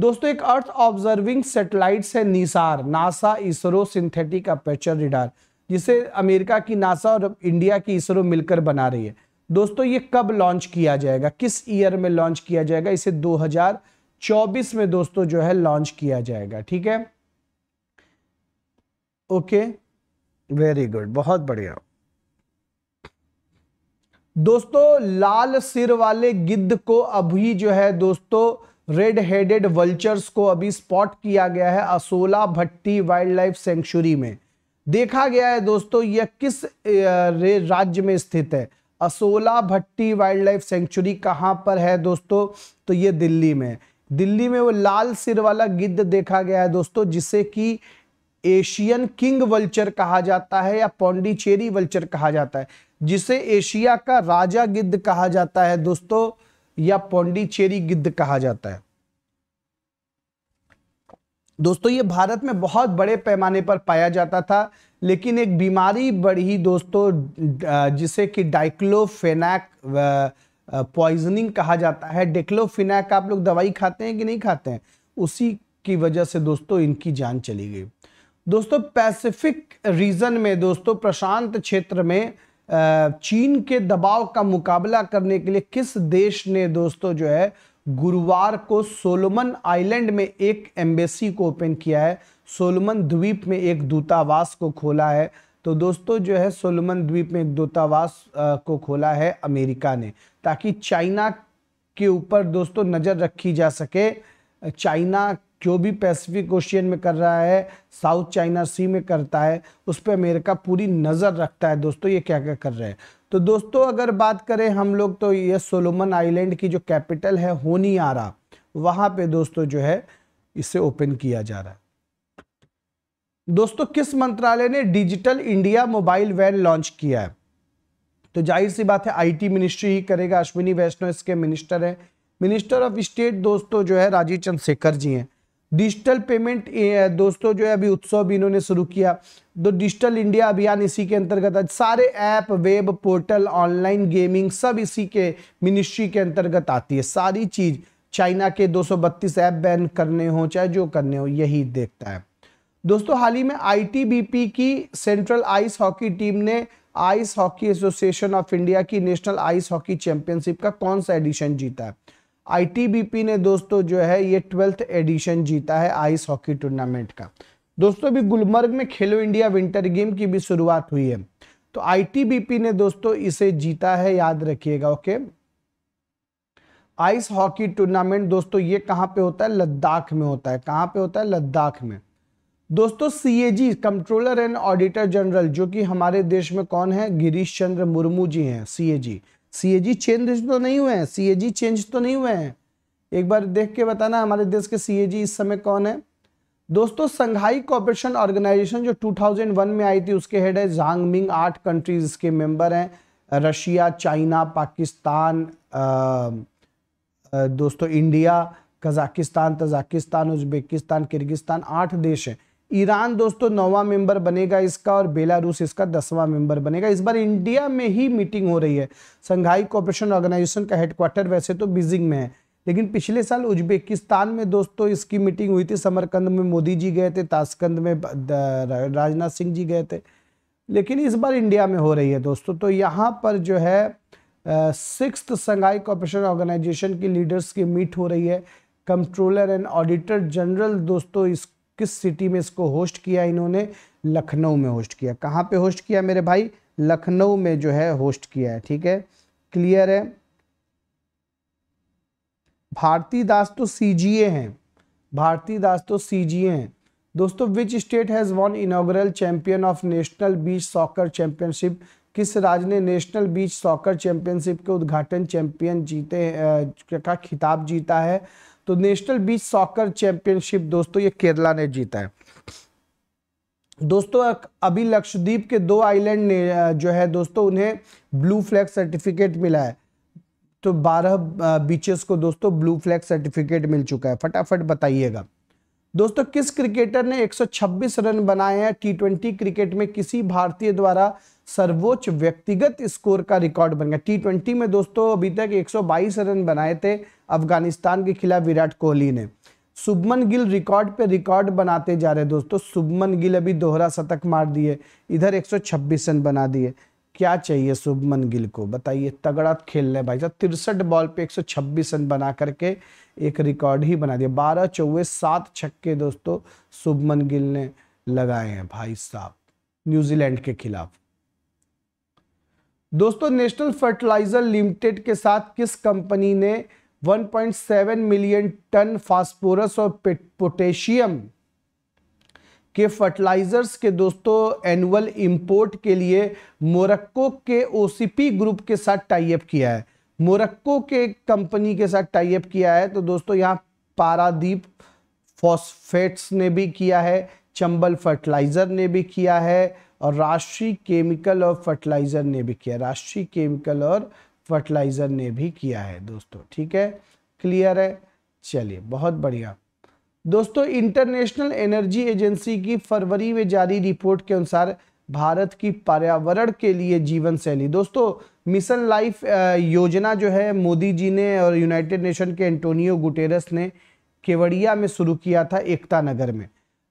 दोस्तों एक अर्थ ऑब्जर्विंग सेटेलाइट है NISAR NASA ISRO synthetic aperture radar जिसे अमेरिका की नासा और इंडिया की इसरो मिलकर बना रही है दोस्तों ये कब लॉन्च किया जाएगा किस ईयर में लॉन्च किया जाएगा इसे 2024 में दोस्तों जो है लॉन्च किया जाएगा ठीक है ओके वेरी गुड बहुत बढ़िया दोस्तों लाल सिर वाले गिद्ध को अभी जो है दोस्तों रेड हेडेड वल्चर्स को अभी स्पॉट किया गया है Asola Bhatti wildlife sanctuary में देखा गया है दोस्तों यह किस राज्य में स्थित है Asola Bhatti wildlife sanctuary कहाँ पर है दोस्तों तो ये दिल्ली में दिल्ली में वो लाल सिर वाला गिद्ध देखा गया है दोस्तों जिसे कि एशियन किंग वल्चर कहा जाता है या पौंडीचेरी वल्चर कहा जाता है जिसे एशिया का राजा गिद्ध कहा जाता है दोस्तों या पौंडीचेरी गिद्ध कहा जाता है दोस्तों ये भारत में बहुत बड़े पैमाने पर पाया जाता था लेकिन एक बीमारी बढ़ी दोस्तों जिसे कि डाइक्लोफेनैक पॉइजनिंग कहा जाता है डेक्लोफिनैक आप लोग दवाई खाते हैं कि नहीं खाते हैं उसी की वजह से दोस्तों इनकी जान चली गई दोस्तों पैसिफिक रीजन में दोस्तों प्रशांत क्षेत्र में चीन के दबाव का मुकाबला करने के लिए किस देश ने दोस्तों जो है गुरुवार को सोलोमन आइलैंड में एक एम्बेसी को ओपन किया है सोलोमन द्वीप में एक दूतावास को खोला है तो दोस्तों जो है सोलोमन द्वीप में एक दूतावास को खोला है अमेरिका ने ताकि चाइना के ऊपर दोस्तों नज़र रखी जा सके चाइना जो भी पैसिफिक ओशियन में कर रहा है साउथ चाइना सी में करता है उस पर अमेरिका पूरी नज़र रखता है दोस्तों ये क्या क्या कर रहे हैं तो दोस्तों अगर बात करें हम लोग तो ये सोलोमन आइलैंड की जो कैपिटल है आ रहा वहाँ पर दोस्तों जो है इसे ओपन किया जा रहा है दोस्तों किस मंत्रालय ने digital India mobile van launch किया है तो जाहिर सी बात है आईटी मिनिस्ट्री ही करेगा अश्विनी वैष्णव इसके मिनिस्टर हैं मिनिस्टर ऑफ स्टेट दोस्तों जो है राजीव चंद्रशेखर जी हैं डिजिटल पेमेंट दोस्तों जो है अभी उत्सव भी इन्होंने शुरू किया तो डिजिटल इंडिया अभियान इसी के अंतर्गत आज सारे app web portal online gaming सब इसी के मिनिस्ट्री के अंतर्गत आती है सारी चीज़ चाइना के 232 ऐप बैन करने हो चाहे जो करने हो यही देखता है दोस्तों हाल ही में आईटीबीपी की सेंट्रल आइस हॉकी टीम ने ice hockey association of India की नेशनल आइस हॉकी चैंपियनशिप का कौन सा एडिशन जीता है आईटीबीपी ने दोस्तों जो है ये ट्वेल्थ एडिशन जीता है आइस हॉकी टूर्नामेंट का दोस्तों अभी गुलमर्ग में खेलो इंडिया विंटर गेम की भी शुरुआत हुई है तो आईटीबीपी ने दोस्तों इसे जीता है याद रखिएगा ओके आइस हॉकी टूर्नामेंट दोस्तों ये कहां पे होता है लद्दाख में होता है कहां पे होता है लद्दाख में दोस्तों CAG controller and auditor general जो कि हमारे देश में कौन है गिरीश चंद्र मुर्मू जी हैं सीएजी सीएजी चेंज तो नहीं हुए हैं सीएजी चेंज तो नहीं हुए हैं एक बार देख के बताना हमारे देश के सीएजी इस समय कौन है दोस्तों संघाई कॉपरेशन ऑर्गेनाइजेशन जो 2001 में आई थी उसके हेड है झांगमिंग आठ कंट्रीज के मेंबर हैं रशिया चाइना पाकिस्तान दोस्तों India Kazakhstan Tajikistan Uzbekistan Kyrgyzstan आठ देश हैं ईरान दोस्तों नौवा मेंबर बनेगा इसका और बेलारूस इसका दसवां मेंबर बनेगा इस बार इंडिया में ही मीटिंग हो रही है संघाई कॉपरेशन ऑर्गेनाइजेशन का हेडक्वार्टर वैसे तो बीजिंग में है लेकिन पिछले साल उज्बेकिस्तान में दोस्तों इसकी मीटिंग हुई थी समरकंद में मोदी जी गए थे ताशकंद में राजनाथ सिंह जी गए थे लेकिन इस बार इंडिया में हो रही है दोस्तों तो यहाँ पर जो है सिक्स संघाई कॉपरेशन ऑर्गेनाइजेशन की लीडर्स की मीट हो रही है कंट्रोलर एंड ऑडिटर जनरल दोस्तों इस किस सिटी में इसको होस्ट किया इन्होंने लखनऊ में होस्ट किया कहाँ पे होस्ट किया मेरे भाई लखनऊ में जो है होस्ट किया है ठीक है क्लियर है भारती दास तो सीजीए हैं भारती दास तो सीजीए हैं दोस्तों which state has won inaugural champion of national beach soccer championship किस राज्य ने नेशनल बीच सॉकर चैंपियनशिप के उद्घाटन चैंपियन जीते का खिताब जीता है तो नेशनल बीच सॉकर चैंपियनशिप दोस्तों ये केरला ने जीता है दोस्तों अभी लक्षद्वीप के दो आइलैंड ने जो है दोस्तों उन्हें ब्लू फ्लैग सर्टिफिकेट मिला है तो 12 बीचेस को दोस्तों ब्लू फ्लैग सर्टिफिकेट मिल चुका है फटाफट बताइएगा दोस्तों किस क्रिकेटर ने 126 रन बनाए हैं टी ट्वेंटी क्रिकेट में किसी भारतीय द्वारा सर्वोच्च व्यक्तिगत स्कोर का रिकॉर्ड बन गया टी ट्वेंटी में दोस्तों अभी तक 122 रन बनाए थे अफगानिस्तान के खिलाफ विराट कोहली ने शुभमन गिल रिकॉर्ड पे रिकॉर्ड बनाते जा रहे दोस्तों शुभमन गिल अभी दोहरा शतक मार दिए इधर 126 रन बना दिए क्या चाहिए शुभमन गिल को बताइए तगड़ा खेल रहे भाई साहब तिरसठ बॉल पे 126 रन बना करके एक रिकॉर्ड ही बना दिया बारह चौवे सात छक्के दोस्तों शुभमन गिल ने लगाए हैं भाई साहब न्यूजीलैंड के खिलाफ दोस्तों नेशनल फर्टिलाइजर लिमिटेड के साथ किस कंपनी ने 1.7 मिलियन टन फास्फोरस और पोटेशियम के फर्टिलाइजर्स के दोस्तों एनुअल इंपोर्ट के लिए मोरक्को के ओसीपी ग्रुप के साथ टाइप किया है मोरक्को के कंपनी के साथ टाइप किया है तो दोस्तों यहाँ पारादीप फॉस्फेट्स ने भी किया है चंबल फर्टिलाइजर ने भी किया है और राष्ट्रीय केमिकल और फर्टिलाइज़र ने भी किया राष्ट्रीय केमिकल और फर्टिलाइज़र ने भी किया है दोस्तों ठीक है क्लियर है चलिए बहुत बढ़िया दोस्तों इंटरनेशनल एनर्जी एजेंसी की फरवरी में जारी रिपोर्ट के अनुसार भारत की पर्यावरण के लिए जीवन शैली दोस्तों मिशन लाइफ योजना जो है मोदी जी ने और यूनाइटेड नेशन के एंटोनियो गुटेरस ने केवड़िया में शुरू किया था एकता नगर में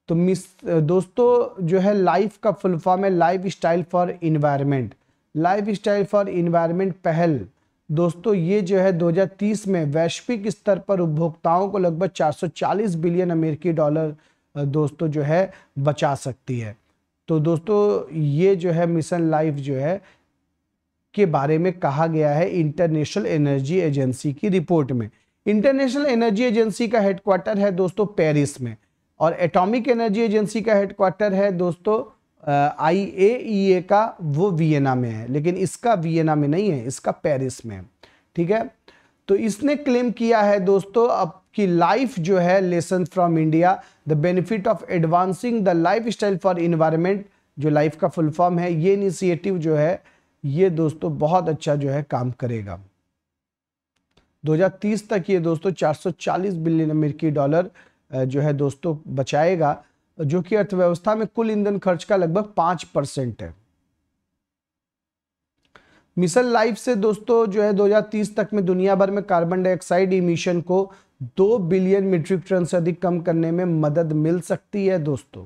तो मिस दोस्तों जो है लाइफ का फुल फॉर्म है lifestyle for environment lifestyle for environment पहल दोस्तों ये जो है 2030 में वैश्विक स्तर पर उपभोक्ताओं को लगभग 440 बिलियन अमेरिकी डॉलर दोस्तों जो है बचा सकती है तो दोस्तों ये जो है मिशन लाइफ जो है के बारे में कहा गया है इंटरनेशनल एनर्जी एजेंसी की रिपोर्ट में इंटरनेशनल एनर्जी एजेंसी का हेडक्वार्टर है दोस्तों पेरिस में और एटॉमिक एनर्जी एजेंसी का हेडक्वार्टर है दोस्तों आई ए e का वो वियना में है लेकिन इसका वियना में नहीं है इसका पेरिस में ठीक है तो इसने क्लेम किया है दोस्तों अब कि लाइफ जो है lesson from India the benefit of advancing the lifestyle for environment जो लाइफ का फुल फॉर्म है ये इनिशिएटिव जो है ये दोस्तों बहुत अच्छा जो है काम करेगा 2030 तक ये दोस्तों 440 बिलियन अमेरिकी डॉलर जो है दोस्तों बचाएगा जो कि अर्थव्यवस्था में कुल ईंधन खर्च का लगभग पांच परसेंट है मिशन लाइफ से दोस्तों जो है 2030 तक में दुनिया भर में कार्बन डाइऑक्साइड इमिशन को दो बिलियन मीट्रिक टन से अधिक कम करने में मदद मिल सकती है दोस्तों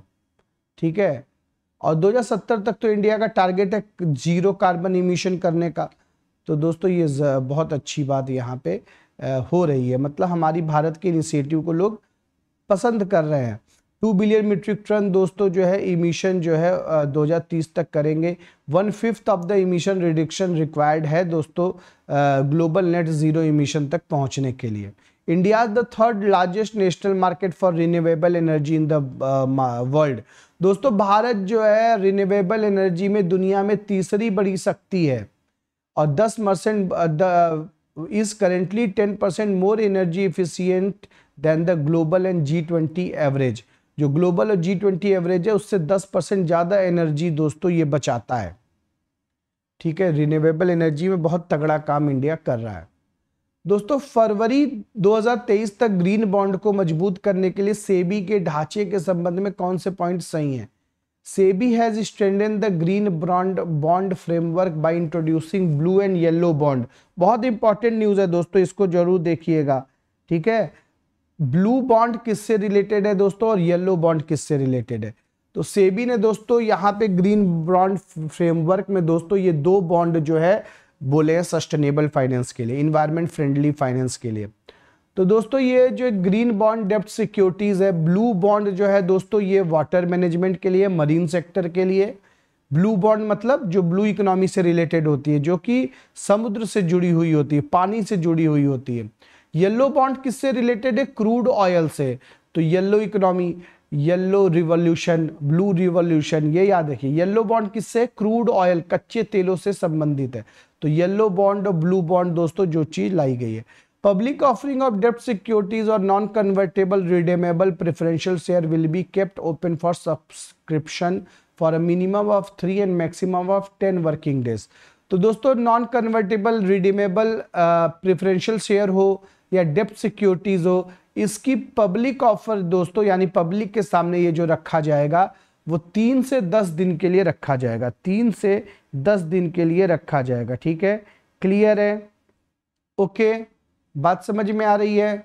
ठीक है और 2070 तक तो इंडिया का टारगेट है जीरो कार्बन इमिशन करने का तो दोस्तों ये बहुत अच्छी बात यहाँ पे हो रही है मतलब हमारी भारत के इनिशिएटिव को लोग पसंद कर रहे हैं टू बिलियन मीट्रिक टन दोस्तों जो है इमिशन जो है 2030 तक करेंगे one fifth of the emission reduction required है दोस्तों ग्लोबल नेट जीरो इमिशन तक पहुंचने के लिए India is the third largest national market for renewable energy in the world दोस्तों भारत जो है रिन्यूएबल एनर्जी में दुनिया में तीसरी बड़ी शक्ति है और 10 percent is currently 10 percent more energy efficient than the global and G twenty average जो ग्लोबल और जी ट्वेंटी एवरेज है उससे दस परसेंट ज़्यादा एनर्जी दोस्तों ये बचाता है ठीक है रिन्यूएबल एनर्जी में बहुत तगड़ा काम इंडिया कर रहा है दोस्तों फरवरी 2023 तक ग्रीन बॉन्ड को मजबूत करने के लिए सेबी के ढांचे के संबंध में कौन से पॉइंट सही हैं SEBI has stand the green bond bond framework by introducing blue and yellow bond बहुत इंपॉर्टेंट न्यूज़ है दोस्तों इसको जरूर देखिएगा ठीक है ब्लू बॉन्ड किससे रिलेटेड है दोस्तों और येलो बॉन्ड किससे रिलेटेड है तो सेबी ने दोस्तों यहाँ पे ग्रीन बॉन्ड फ्रेमवर्क में दोस्तों ये दो बॉन्ड जो है बोले हैं सस्टेनेबल फाइनेंस के लिए इन्वायरमेंट फ्रेंडली फाइनेंस के लिए तो दोस्तों ये जो ग्रीन बॉन्ड डेप्ट सिक्योरिटीज़ है ब्लू बॉन्ड जो है दोस्तों ये वाटर मैनेजमेंट के लिए मरीन सेक्टर के लिए ब्लू बॉन्ड मतलब जो ब्लू इकोनॉमी से रिलेटेड होती है जो कि समुद्र से जुड़ी हुई होती है पानी से जुड़ी हुई होती है येलो बॉन्ड किससे रिलेटेड है क्रूड ऑयल से तो yellow economy yellow revolution blue revolution ये याद रखिए येलो बॉन्ड किससे क्रूड ऑयल कच्चे तेलों से संबंधित है तो येलो बॉन्ड और ब्लू बॉन्ड दोस्तों जो चीज लाई गई है पब्लिक ऑफरिंग ऑफ डेप्ट सिक्योरिटीज और non convertible redeemable preferential share will be kept open for subscription for a minimum of three and maximum of ten working days तो दोस्तों non convertible redeemable preferential share हो या depth securities हो इसकी public offer दोस्तों यानी public के सामने ये जो रखा जाएगा वो तीन से दस दिन के लिए रखा जाएगा तीन से दस दिन के लिए रखा जाएगा ठीक है क्लियर है ओके बात समझ में आ रही है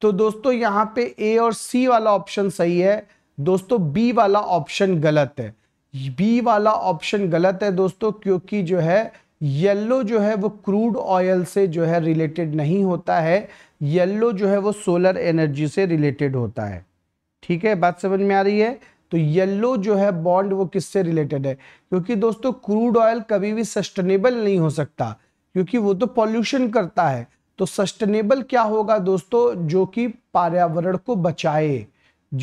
तो दोस्तों यहां पे ए और सी वाला ऑप्शन सही है दोस्तों बी वाला ऑप्शन गलत है बी वाला ऑप्शन गलत है दोस्तों क्योंकि जो है येलो जो है वो क्रूड ऑयल से जो है रिलेटेड नहीं होता है येल्लो जो है वो सोलर एनर्जी से रिलेटेड होता है ठीक है बात समझ में आ रही है तो येल्लो जो है बॉन्ड वो किससे रिलेटेड है क्योंकि दोस्तों क्रूड ऑयल कभी भी सस्टेनेबल नहीं हो सकता क्योंकि वो तो पॉल्यूशन करता है तो सस्टेनेबल क्या होगा दोस्तों जो कि पर्यावरण को बचाए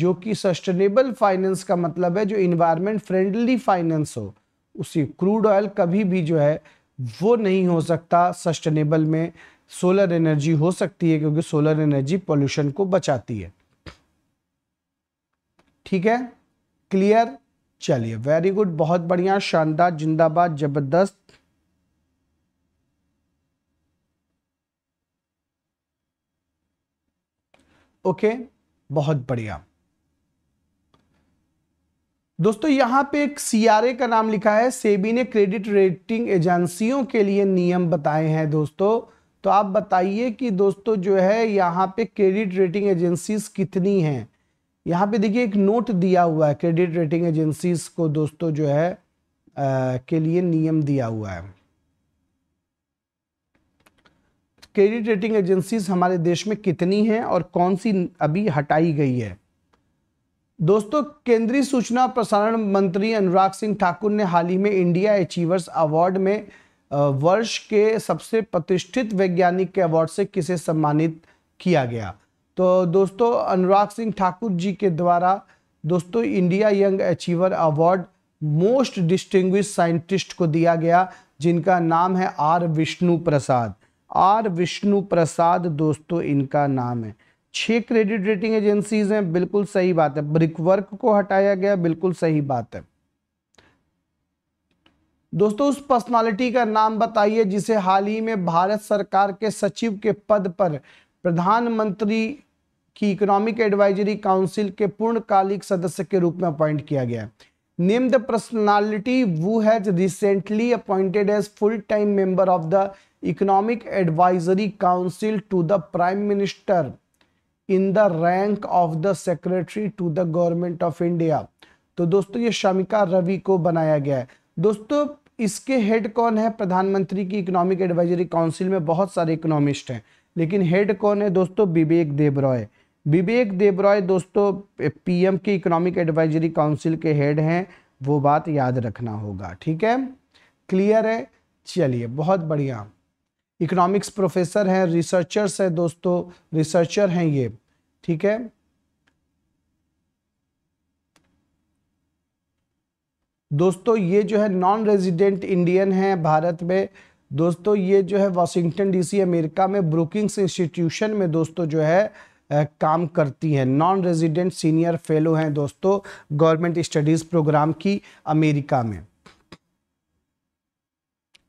जो कि सस्टेनेबल फाइनेंस का मतलब है जो इन्वायरमेंट फ्रेंडली फाइनेंस हो उसी क्रूड ऑयल कभी भी जो है वो नहीं हो सकता सस्टेनेबल में सोलर एनर्जी हो सकती है क्योंकि सोलर एनर्जी पोल्यूशन को बचाती है ठीक है क्लियर चलिए वेरी गुड बहुत बढ़िया शानदार जिंदाबाद जबरदस्त ओके बहुत बढ़िया दोस्तों यहाँ पे एक सीआरए का नाम लिखा है सेबी ने क्रेडिट रेटिंग एजेंसियों के लिए नियम बताए हैं दोस्तों तो आप बताइए कि दोस्तों जो है यहाँ पे क्रेडिट रेटिंग एजेंसीज कितनी हैं यहाँ पे देखिए एक नोट दिया हुआ है क्रेडिट रेटिंग एजेंसीज को दोस्तों जो है आ, के लिए नियम दिया हुआ है क्रेडिट रेटिंग एजेंसीज हमारे देश में कितनी हैं और कौन सी अभी हटाई गई है दोस्तों केंद्रीय सूचना प्रसारण मंत्री अनुराग सिंह ठाकुर ने हाल ही में इंडिया अचीवर्स अवार्ड में वर्ष के सबसे प्रतिष्ठित वैज्ञानिक के अवार्ड से किसे सम्मानित किया गया तो दोस्तों अनुराग सिंह ठाकुर जी के द्वारा दोस्तों India young achiever award most distinguish scientist को दिया गया जिनका नाम है आर विष्णु प्रसाद आर विष्णु प्रसाद दोस्तों इनका नाम है छह क्रेडिट रेटिंग एजेंसीज हैं बिल्कुल सही बात है ब्रिक वर्क को हटाया गया बिल्कुल सही बात है दोस्तों उस पर्सनालिटी का नाम बताइए जिसे हाल ही में भारत सरकार के सचिव के पद पर प्रधानमंत्री की इकोनॉमिक एडवाइजरी काउंसिल के पूर्णकालिक सदस्य के रूप में अपॉइंट किया गया नेम द पर्सनालिटी वो has recently appointed as full time member of the economic advisory council to the prime minister in the rank of the secretary to the government of India तो दोस्तों ये शमिका रवि को बनाया गया है दोस्तों इसके हेड कौन है प्रधानमंत्री की इकोनॉमिक एडवाइजरी काउंसिल में बहुत सारे इकोनॉमिस्ट हैं लेकिन हेड कौन है दोस्तों विवेक देबरॉय विवेक देबरॉय दोस्तों पीएम के इकोनॉमिक एडवाइजरी काउंसिल के हेड हैं वो बात याद रखना होगा ठीक है क्लियर है चलिए बहुत बढ़िया इकोनॉमिक्स प्रोफेसर हैं रिसर्चर्स हैं दोस्तों रिसर्चर हैं ये ठीक है दोस्तों ये जो है नॉन रेजिडेंट इंडियन है भारत में दोस्तों ये जो है वाशिंगटन डीसी अमेरिका में ब्रुकिंग्स इंस्टीट्यूशन में दोस्तों जो है काम करती हैं नॉन रेजिडेंट सीनियर फेलो हैं दोस्तों गवर्नमेंट स्टडीज़ प्रोग्राम की अमेरिका में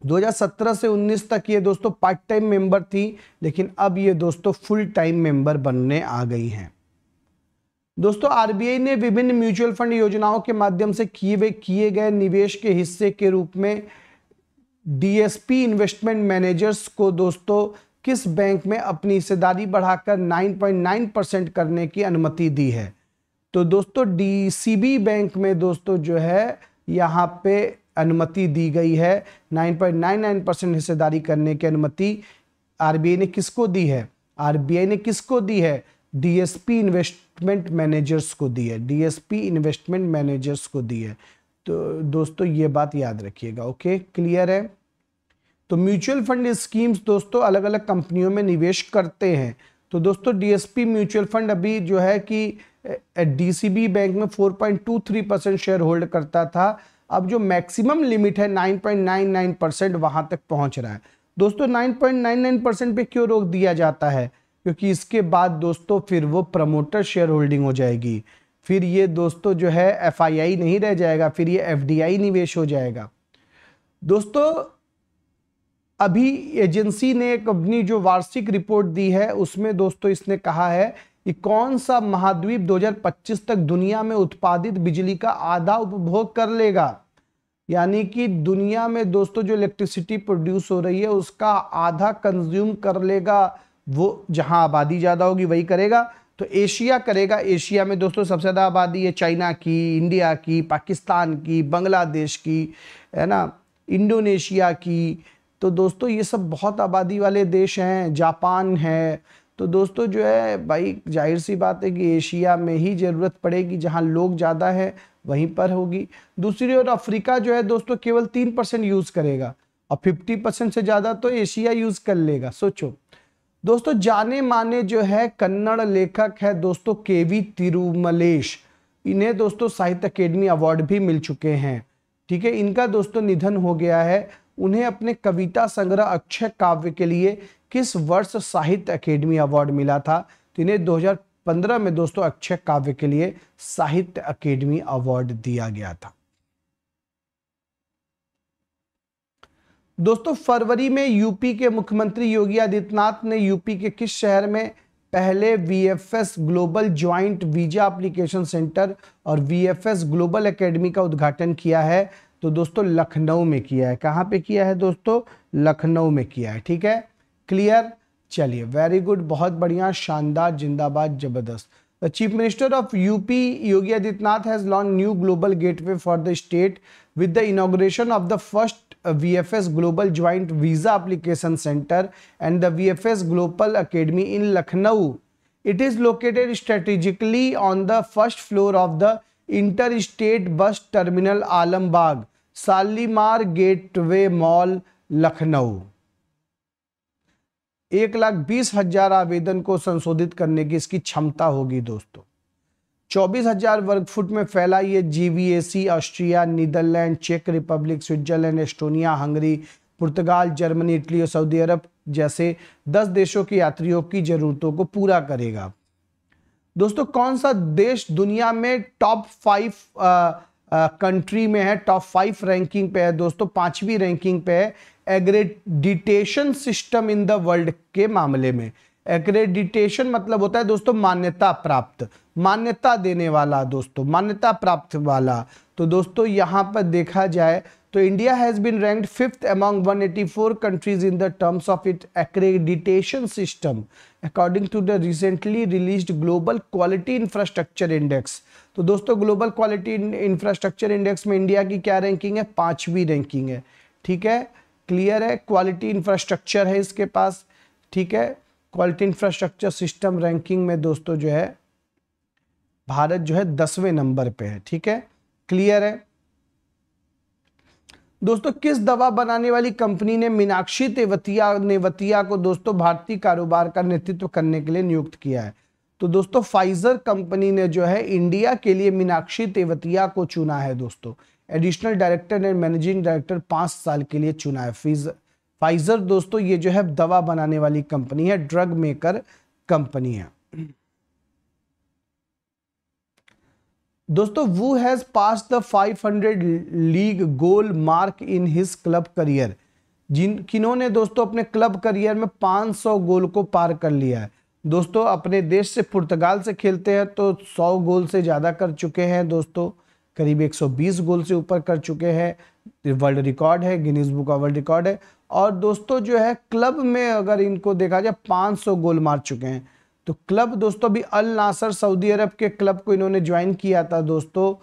2017 से 19 तक ये दोस्तों पार्ट टाइम मेंबर थी लेकिन अब ये दोस्तों फुल टाइम मेंबर बनने आ गई हैं दोस्तों आरबीआई ने विभिन्न म्यूचुअल फंड योजनाओं के माध्यम से किए किए गए निवेश के हिस्से के रूप में डीएसपी इन्वेस्टमेंट मैनेजर्स को दोस्तों किस बैंक में अपनी हिस्सेदारी बढ़ाकर 9.9 परसेंट करने की अनुमति दी है तो दोस्तों डीसीबी बैंक में दोस्तों जो है यहाँ पे अनुमति दी गई है 9.99 परसेंट हिस्सेदारी करने की अनुमति आरबीआई ने किसको दी है आरबीआई ने किसको दी है डीएसपी इन्वेस्टमेंट मैनेजर्स को दी है डीएसपी इन्वेस्टमेंट मैनेजर्स को दी है तो दोस्तों ये बात याद रखिएगा ओके क्लियर है तो म्यूचुअल फंड स्कीम्स दोस्तों अलग अलग कंपनियों में निवेश करते हैं तो दोस्तों डीएसपी म्यूचुअल फंड अभी जो है कि डीसीबी बैंक में 4.23 परसेंट शेयर होल्ड करता था अब जो मैक्सिमम लिमिट है 9.99 परसेंट वहां तक पहुंच रहा है दोस्तों 9.99 परसेंट पे क्यों रोक दिया जाता है क्योंकि इसके बाद दोस्तों फिर वो प्रमोटर शेयर होल्डिंग हो जाएगी फिर ये दोस्तों जो है एफ नहीं रह जाएगा फिर ये एफ निवेश हो जाएगा दोस्तों अभी एजेंसी ने एक अपनी जो वार्षिक रिपोर्ट दी है उसमें दोस्तों इसने कहा है कि कौन सा महाद्वीप 2025 तक दुनिया में उत्पादित बिजली का आधा उपभोग कर लेगा यानी कि दुनिया में दोस्तों जो इलेक्ट्रिसिटी प्रोड्यूस हो रही है उसका आधा कंज्यूम कर लेगा वो जहां आबादी ज़्यादा होगी वही करेगा तो एशिया करेगा एशिया में दोस्तों सबसे ज़्यादा आबादी है चाइना की इंडिया की पाकिस्तान की बांग्लादेश की है ना इंडोनेशिया की तो दोस्तों ये सब बहुत आबादी वाले देश हैं जापान है तो दोस्तों जो है भाई जाहिर सी बात है कि एशिया में ही ज़रूरत पड़ेगी जहाँ लोग ज़्यादा है वहीं पर होगी दूसरी ओर अफ्रीका जो है दोस्तों केवल तीन परसेंट यूज़ करेगा और फिफ्टी परसेंट से ज़्यादा तो एशिया यूज़ कर लेगा सोचो दोस्तों जाने माने जो है कन्नड़ लेखक है दोस्तों के वी तिरुमलेश इन्हें दोस्तों साहित्य अकेडमी अवार्ड भी मिल चुके हैं ठीक है इनका दोस्तों निधन हो गया है उन्हें अपने कविता संग्रह अक्षय काव्य के लिए किस वर्ष साहित्य अकेडमी अवार्ड मिला था तो इन्हें 2015 में दोस्तों अक्षय काव्य के लिए साहित्य अकेडमी अवार्ड दिया गया था दोस्तों फरवरी में यूपी के मुख्यमंत्री योगी आदित्यनाथ ने यूपी के किस शहर में पहले VFS global joint visa application centre और वीएफएस ग्लोबल एकेडमी का उद्घाटन किया है तो दोस्तों लखनऊ में किया है कहाँ पे किया है दोस्तों लखनऊ में किया है ठीक है क्लियर चलिए वेरी गुड बहुत बढ़िया शानदार जिंदाबाद जबरदस्त chief minister of UP Yogi Adityanath has launch new global gateway for the state with the inauguration of the first V F S global joint visa application centre and the V F S global academy in Lucknow it is located strategically on the first floor of the inter state bus terminal Alambagh Shalimar gateway mall Lucknow एक लाख बीस हजार आवेदन को संशोधित करने की इसकी क्षमता होगी दोस्तों चौबीस हजार वर्ग फुट में फैला ये जीवीएसी ऑस्ट्रिया नीदरलैंड चेक रिपब्लिक स्विट्जरलैंड एस्टोनिया हंगरी पुर्तगाल जर्मनी इटली और सऊदी अरब जैसे दस देशों के यात्रियों की जरूरतों को पूरा करेगा दोस्तों कौन सा देश दुनिया में टॉप फाइव कंट्री में है टॉप फाइव रैंकिंग पे है दोस्तों पांचवी रैंकिंग पे है accreditation system in the world के मामले में एग्रेडिटेशन मतलब होता है दोस्तों मान्यता प्राप्त मान्यता देने वाला दोस्तों मान्यता प्राप्त वाला तो दोस्तों यहाँ पर देखा जाए तो India has been ranked fifth among 184 countries in the terms of it accreditation system according to the recently release global quality infrastructure index तो दोस्तों ग्लोबल क्वालिटी इंफ्रास्ट्रक्चर इंडेक्स में इंडिया की क्या रैंकिंग है पांचवी रैंकिंग है ठीक है क्लियर है क्वालिटी इंफ्रास्ट्रक्चर है इसके पास ठीक है क्वालिटी इंफ्रास्ट्रक्चर सिस्टम रैंकिंग में दोस्तों जो है भारत जो है दसवें नंबर पे है ठीक है क्लियर है दोस्तों किस दवा बनाने वाली कंपनी ने मीनाक्षी तेवतिया नेवतिया को दोस्तों भारतीय कारोबार का नेतृत्व करने के लिए नियुक्त किया है तो दोस्तों फाइजर कंपनी ने जो है इंडिया के लिए मीनाक्षी तेवतिया को चुना है दोस्तों additional director and managing director पांच साल के लिए चुना है फीजर फाइजर दोस्तों ये जो है दवा बनाने वाली कंपनी है ड्रग मेकर कंपनी है दोस्तों वो has pass the 500 league goal mark in his club career जिन किन्होंने दोस्तों अपने क्लब करियर में 500 गोल को पार कर लिया है दोस्तों अपने देश से पुर्तगाल से खेलते हैं तो 100 गोल से ज़्यादा कर चुके हैं दोस्तों करीब 120 गोल से ऊपर कर चुके हैं वर्ल्ड रिकॉर्ड है गिनीज बुक का वर्ल्ड रिकॉर्ड है और दोस्तों जो है क्लब में अगर इनको देखा जाए 500 गोल मार चुके हैं तो क्लब दोस्तों अभी अल नासर सऊदी अरब के क्लब को इन्होंने ज्वाइन किया था दोस्तों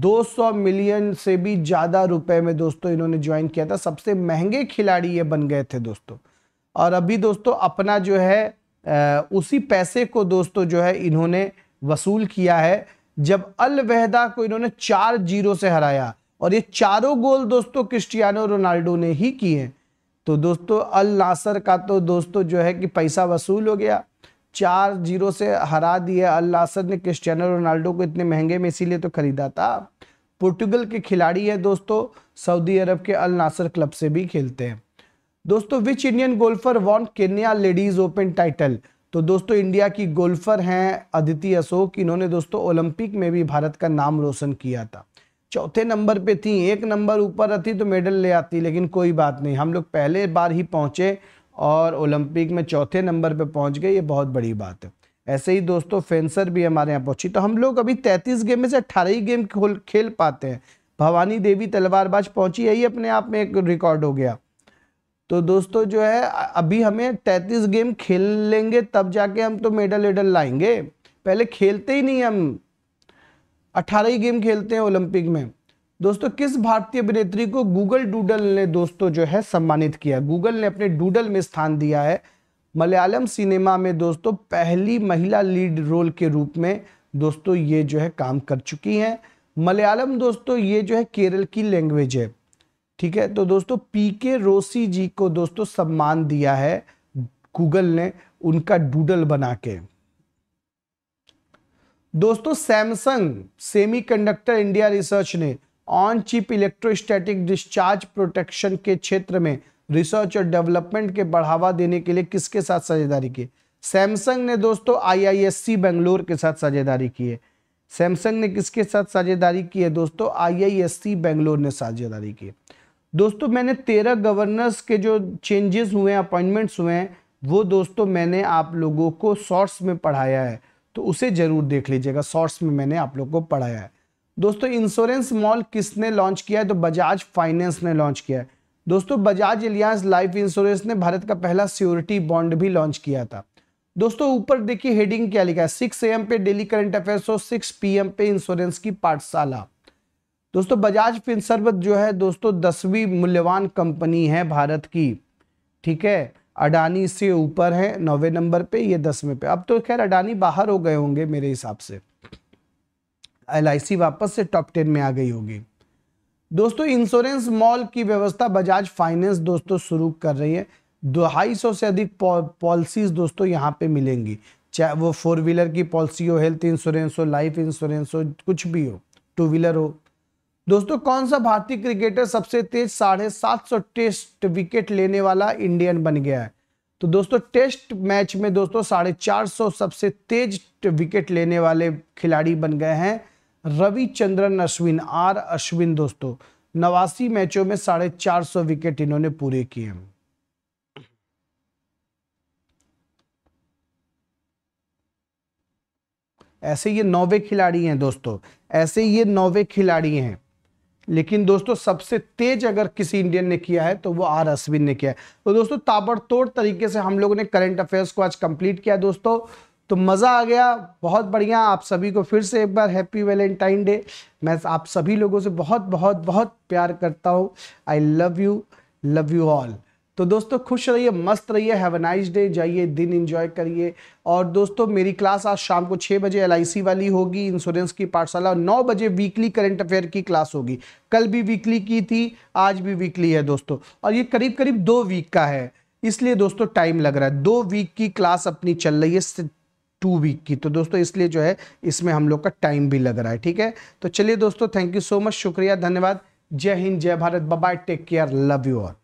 200 मिलियन से भी ज़्यादा रुपए में दोस्तों इन्होंने ज्वाइन किया था सबसे महंगे खिलाड़ी ये बन गए थे दोस्तों और अभी दोस्तों अपना जो है उसी पैसे को दोस्तों जो है इन्होंने वसूल किया है जब अल वहदा को इन्होंने चार जीरो से हराया और ये चारों गोल दोस्तों क्रिस्टियानो रोनाल्डो ने ही किए तो दोस्तों अल नासर का तो दोस्तों जो है कि पैसा वसूल हो गया चार जीरो से हरा दिया अल्लासद ने क्रिस्टियानो रोनाल्डो को इतने महंगे में इसीलिए तो खरीदा था पोर्टुगल के खिलाड़ी है दोस्तों सऊदी अरब के अल नासर क्लब से भी खेलते हैं दोस्तों which Indian golfer won Kenya ladies open title तो दोस्तों इंडिया की गोल्फर हैं अदिति अशोक इन्होंने दोस्तों ओलंपिक में भी भारत का नाम रोशन किया था चौथे नंबर पे थी एक नंबर ऊपर रहती तो मेडल ले आती लेकिन कोई बात नहीं हम लोग पहले बार ही पहुंचे और ओलंपिक में चौथे नंबर पे पहुंच गए ये बहुत बड़ी बात है ऐसे ही दोस्तों फेंसर भी हमारे यहाँ पहुंची तो हम लोग अभी तैंतीस गेम में से अट्ठारह ही गेम खेल पाते हैं भवानी देवी तलवारबाज पहुंची यही अपने आप में एक रिकॉर्ड हो गया तो दोस्तों जो है अभी हमें तैंतीस गेम खेल लेंगे तब जाके हम तो मेडल वेडल लाएंगे पहले खेलते ही नहीं हम अट्ठारह ही गेम खेलते हैं ओलंपिक में दोस्तों किस भारतीय अभिनेत्री को गूगल डूडल ने दोस्तों जो है सम्मानित किया गूगल ने अपने डूडल में स्थान दिया है मलयालम सिनेमा में दोस्तों पहली महिला लीड रोल के रूप में दोस्तों ये जो है काम कर चुकी हैं मलयालम दोस्तों ये जो है केरल की लैंग्वेज है ठीक है तो दोस्तों पी के रोसी जी को दोस्तों सम्मान दिया है गूगल ने उनका डूडल बना के दोस्तों सैमसंग सेमीकंडक्टर इंडिया रिसर्च ने on chip electrostatic discharge protection के क्षेत्र में रिसर्च और डेवलपमेंट के बढ़ावा देने के लिए किसके साथ साझेदारी की सैमसंग ने दोस्तों आईआईएससी बेंगलोर के साथ साझेदारी की है सैमसंग ने किसके साथ साझेदारी की है दोस्तों आईआईएससी बेंगलोर ने साझेदारी की दोस्तों मैंने तेरह गवर्नर्स के जो चेंजेस हुए हैं अपॉइंटमेंट्स हुए हैं वो दोस्तों मैंने आप लोगों को शॉर्ट्स में पढ़ाया है तो उसे ज़रूर देख लीजिएगा शॉर्ट्स में मैंने आप लोग को पढ़ाया है दोस्तों इंश्योरेंस मॉल किसने लॉन्च किया है तो बजाज फाइनेंस ने लॉन्च किया है दोस्तों बजाज एलियांस लाइफ इंश्योरेंस ने भारत का पहला सियोरिटी बॉन्ड भी लॉन्च किया था दोस्तों ऊपर देखिए हेडिंग क्या लिखा है सिक्स एम पे डेली करंट अफेयर्स और सिक्स पीएम पे इंश्योरेंस की पाठशाला दोस्तों बजाज फिनसर्व जो है दोस्तों दसवीं मूल्यवान कंपनी है भारत की ठीक है अडानी से ऊपर है नौवे नंबर पे ये दसवें पे अब तो खैर अडानी बाहर हो गए होंगे मेरे हिसाब से एल वापस से टॉप टेन में आ गई होगी दोस्तों इंश्योरेंस मॉल की व्यवस्था बजाज फाइनेंस दोस्तों शुरू कर रही है ढाई सौ से अधिक पॉलिसीज दोस्तों यहाँ पे मिलेंगी चाहे वो फोर व्हीलर की पॉलिसी हो हेल्थ इंश्योरेंस हो लाइफ इंश्योरेंस हो कुछ भी हो टू व्हीलर हो दोस्तों कौन सा भारतीय क्रिकेटर सबसे तेज साढ़े सात सौ टेस्ट विकेट लेने वाला इंडियन बन गया है तो दोस्तों टेस्ट मैच में दोस्तों साढ़े सबसे तेज विकेट लेने वाले खिलाड़ी बन गए हैं रविचंद्रन अश्विन आर अश्विन दोस्तों नवासी मैचों में साढ़े चार सौ विकेट इन्होंने पूरे किए हैं ऐसे ये नौवे खिलाड़ी हैं दोस्तों ऐसे ये नौवे खिलाड़ी हैं लेकिन दोस्तों सबसे तेज अगर किसी इंडियन ने किया है तो वो आर अश्विन ने किया है तो दोस्तों ताबड़तोड़ तरीके से हम लोगों ने करंट अफेयर्स को आज कंप्लीट किया दोस्तों तो मज़ा आ गया बहुत बढ़िया आप सभी को फिर से एक बार हैप्पी वैलेंटाइन डे मैं आप सभी लोगों से बहुत बहुत बहुत प्यार करता हूँ I love you love you all तो दोस्तों खुश रहिए मस्त रहिए हैव नाइस डे जाइए दिन इंजॉय करिए और दोस्तों मेरी क्लास आज शाम को छः बजे एल वाली होगी इंश्योरेंस की पाठशाला और नौ बजे वीकली करंट अफेयर की क्लास होगी कल भी वीकली की थी आज भी वीकली है दोस्तों और ये करीब करीब दो वीक का है इसलिए दोस्तों टाइम लग रहा है दो वीक की क्लास अपनी चल रही है टू वीक की तो दोस्तों इसलिए जो है इसमें हम लोग का टाइम भी लग रहा है ठीक है तो चलिए दोस्तों थैंक यू सो मच शुक्रिया धन्यवाद जय हिंद जय Bharat bye take care love you all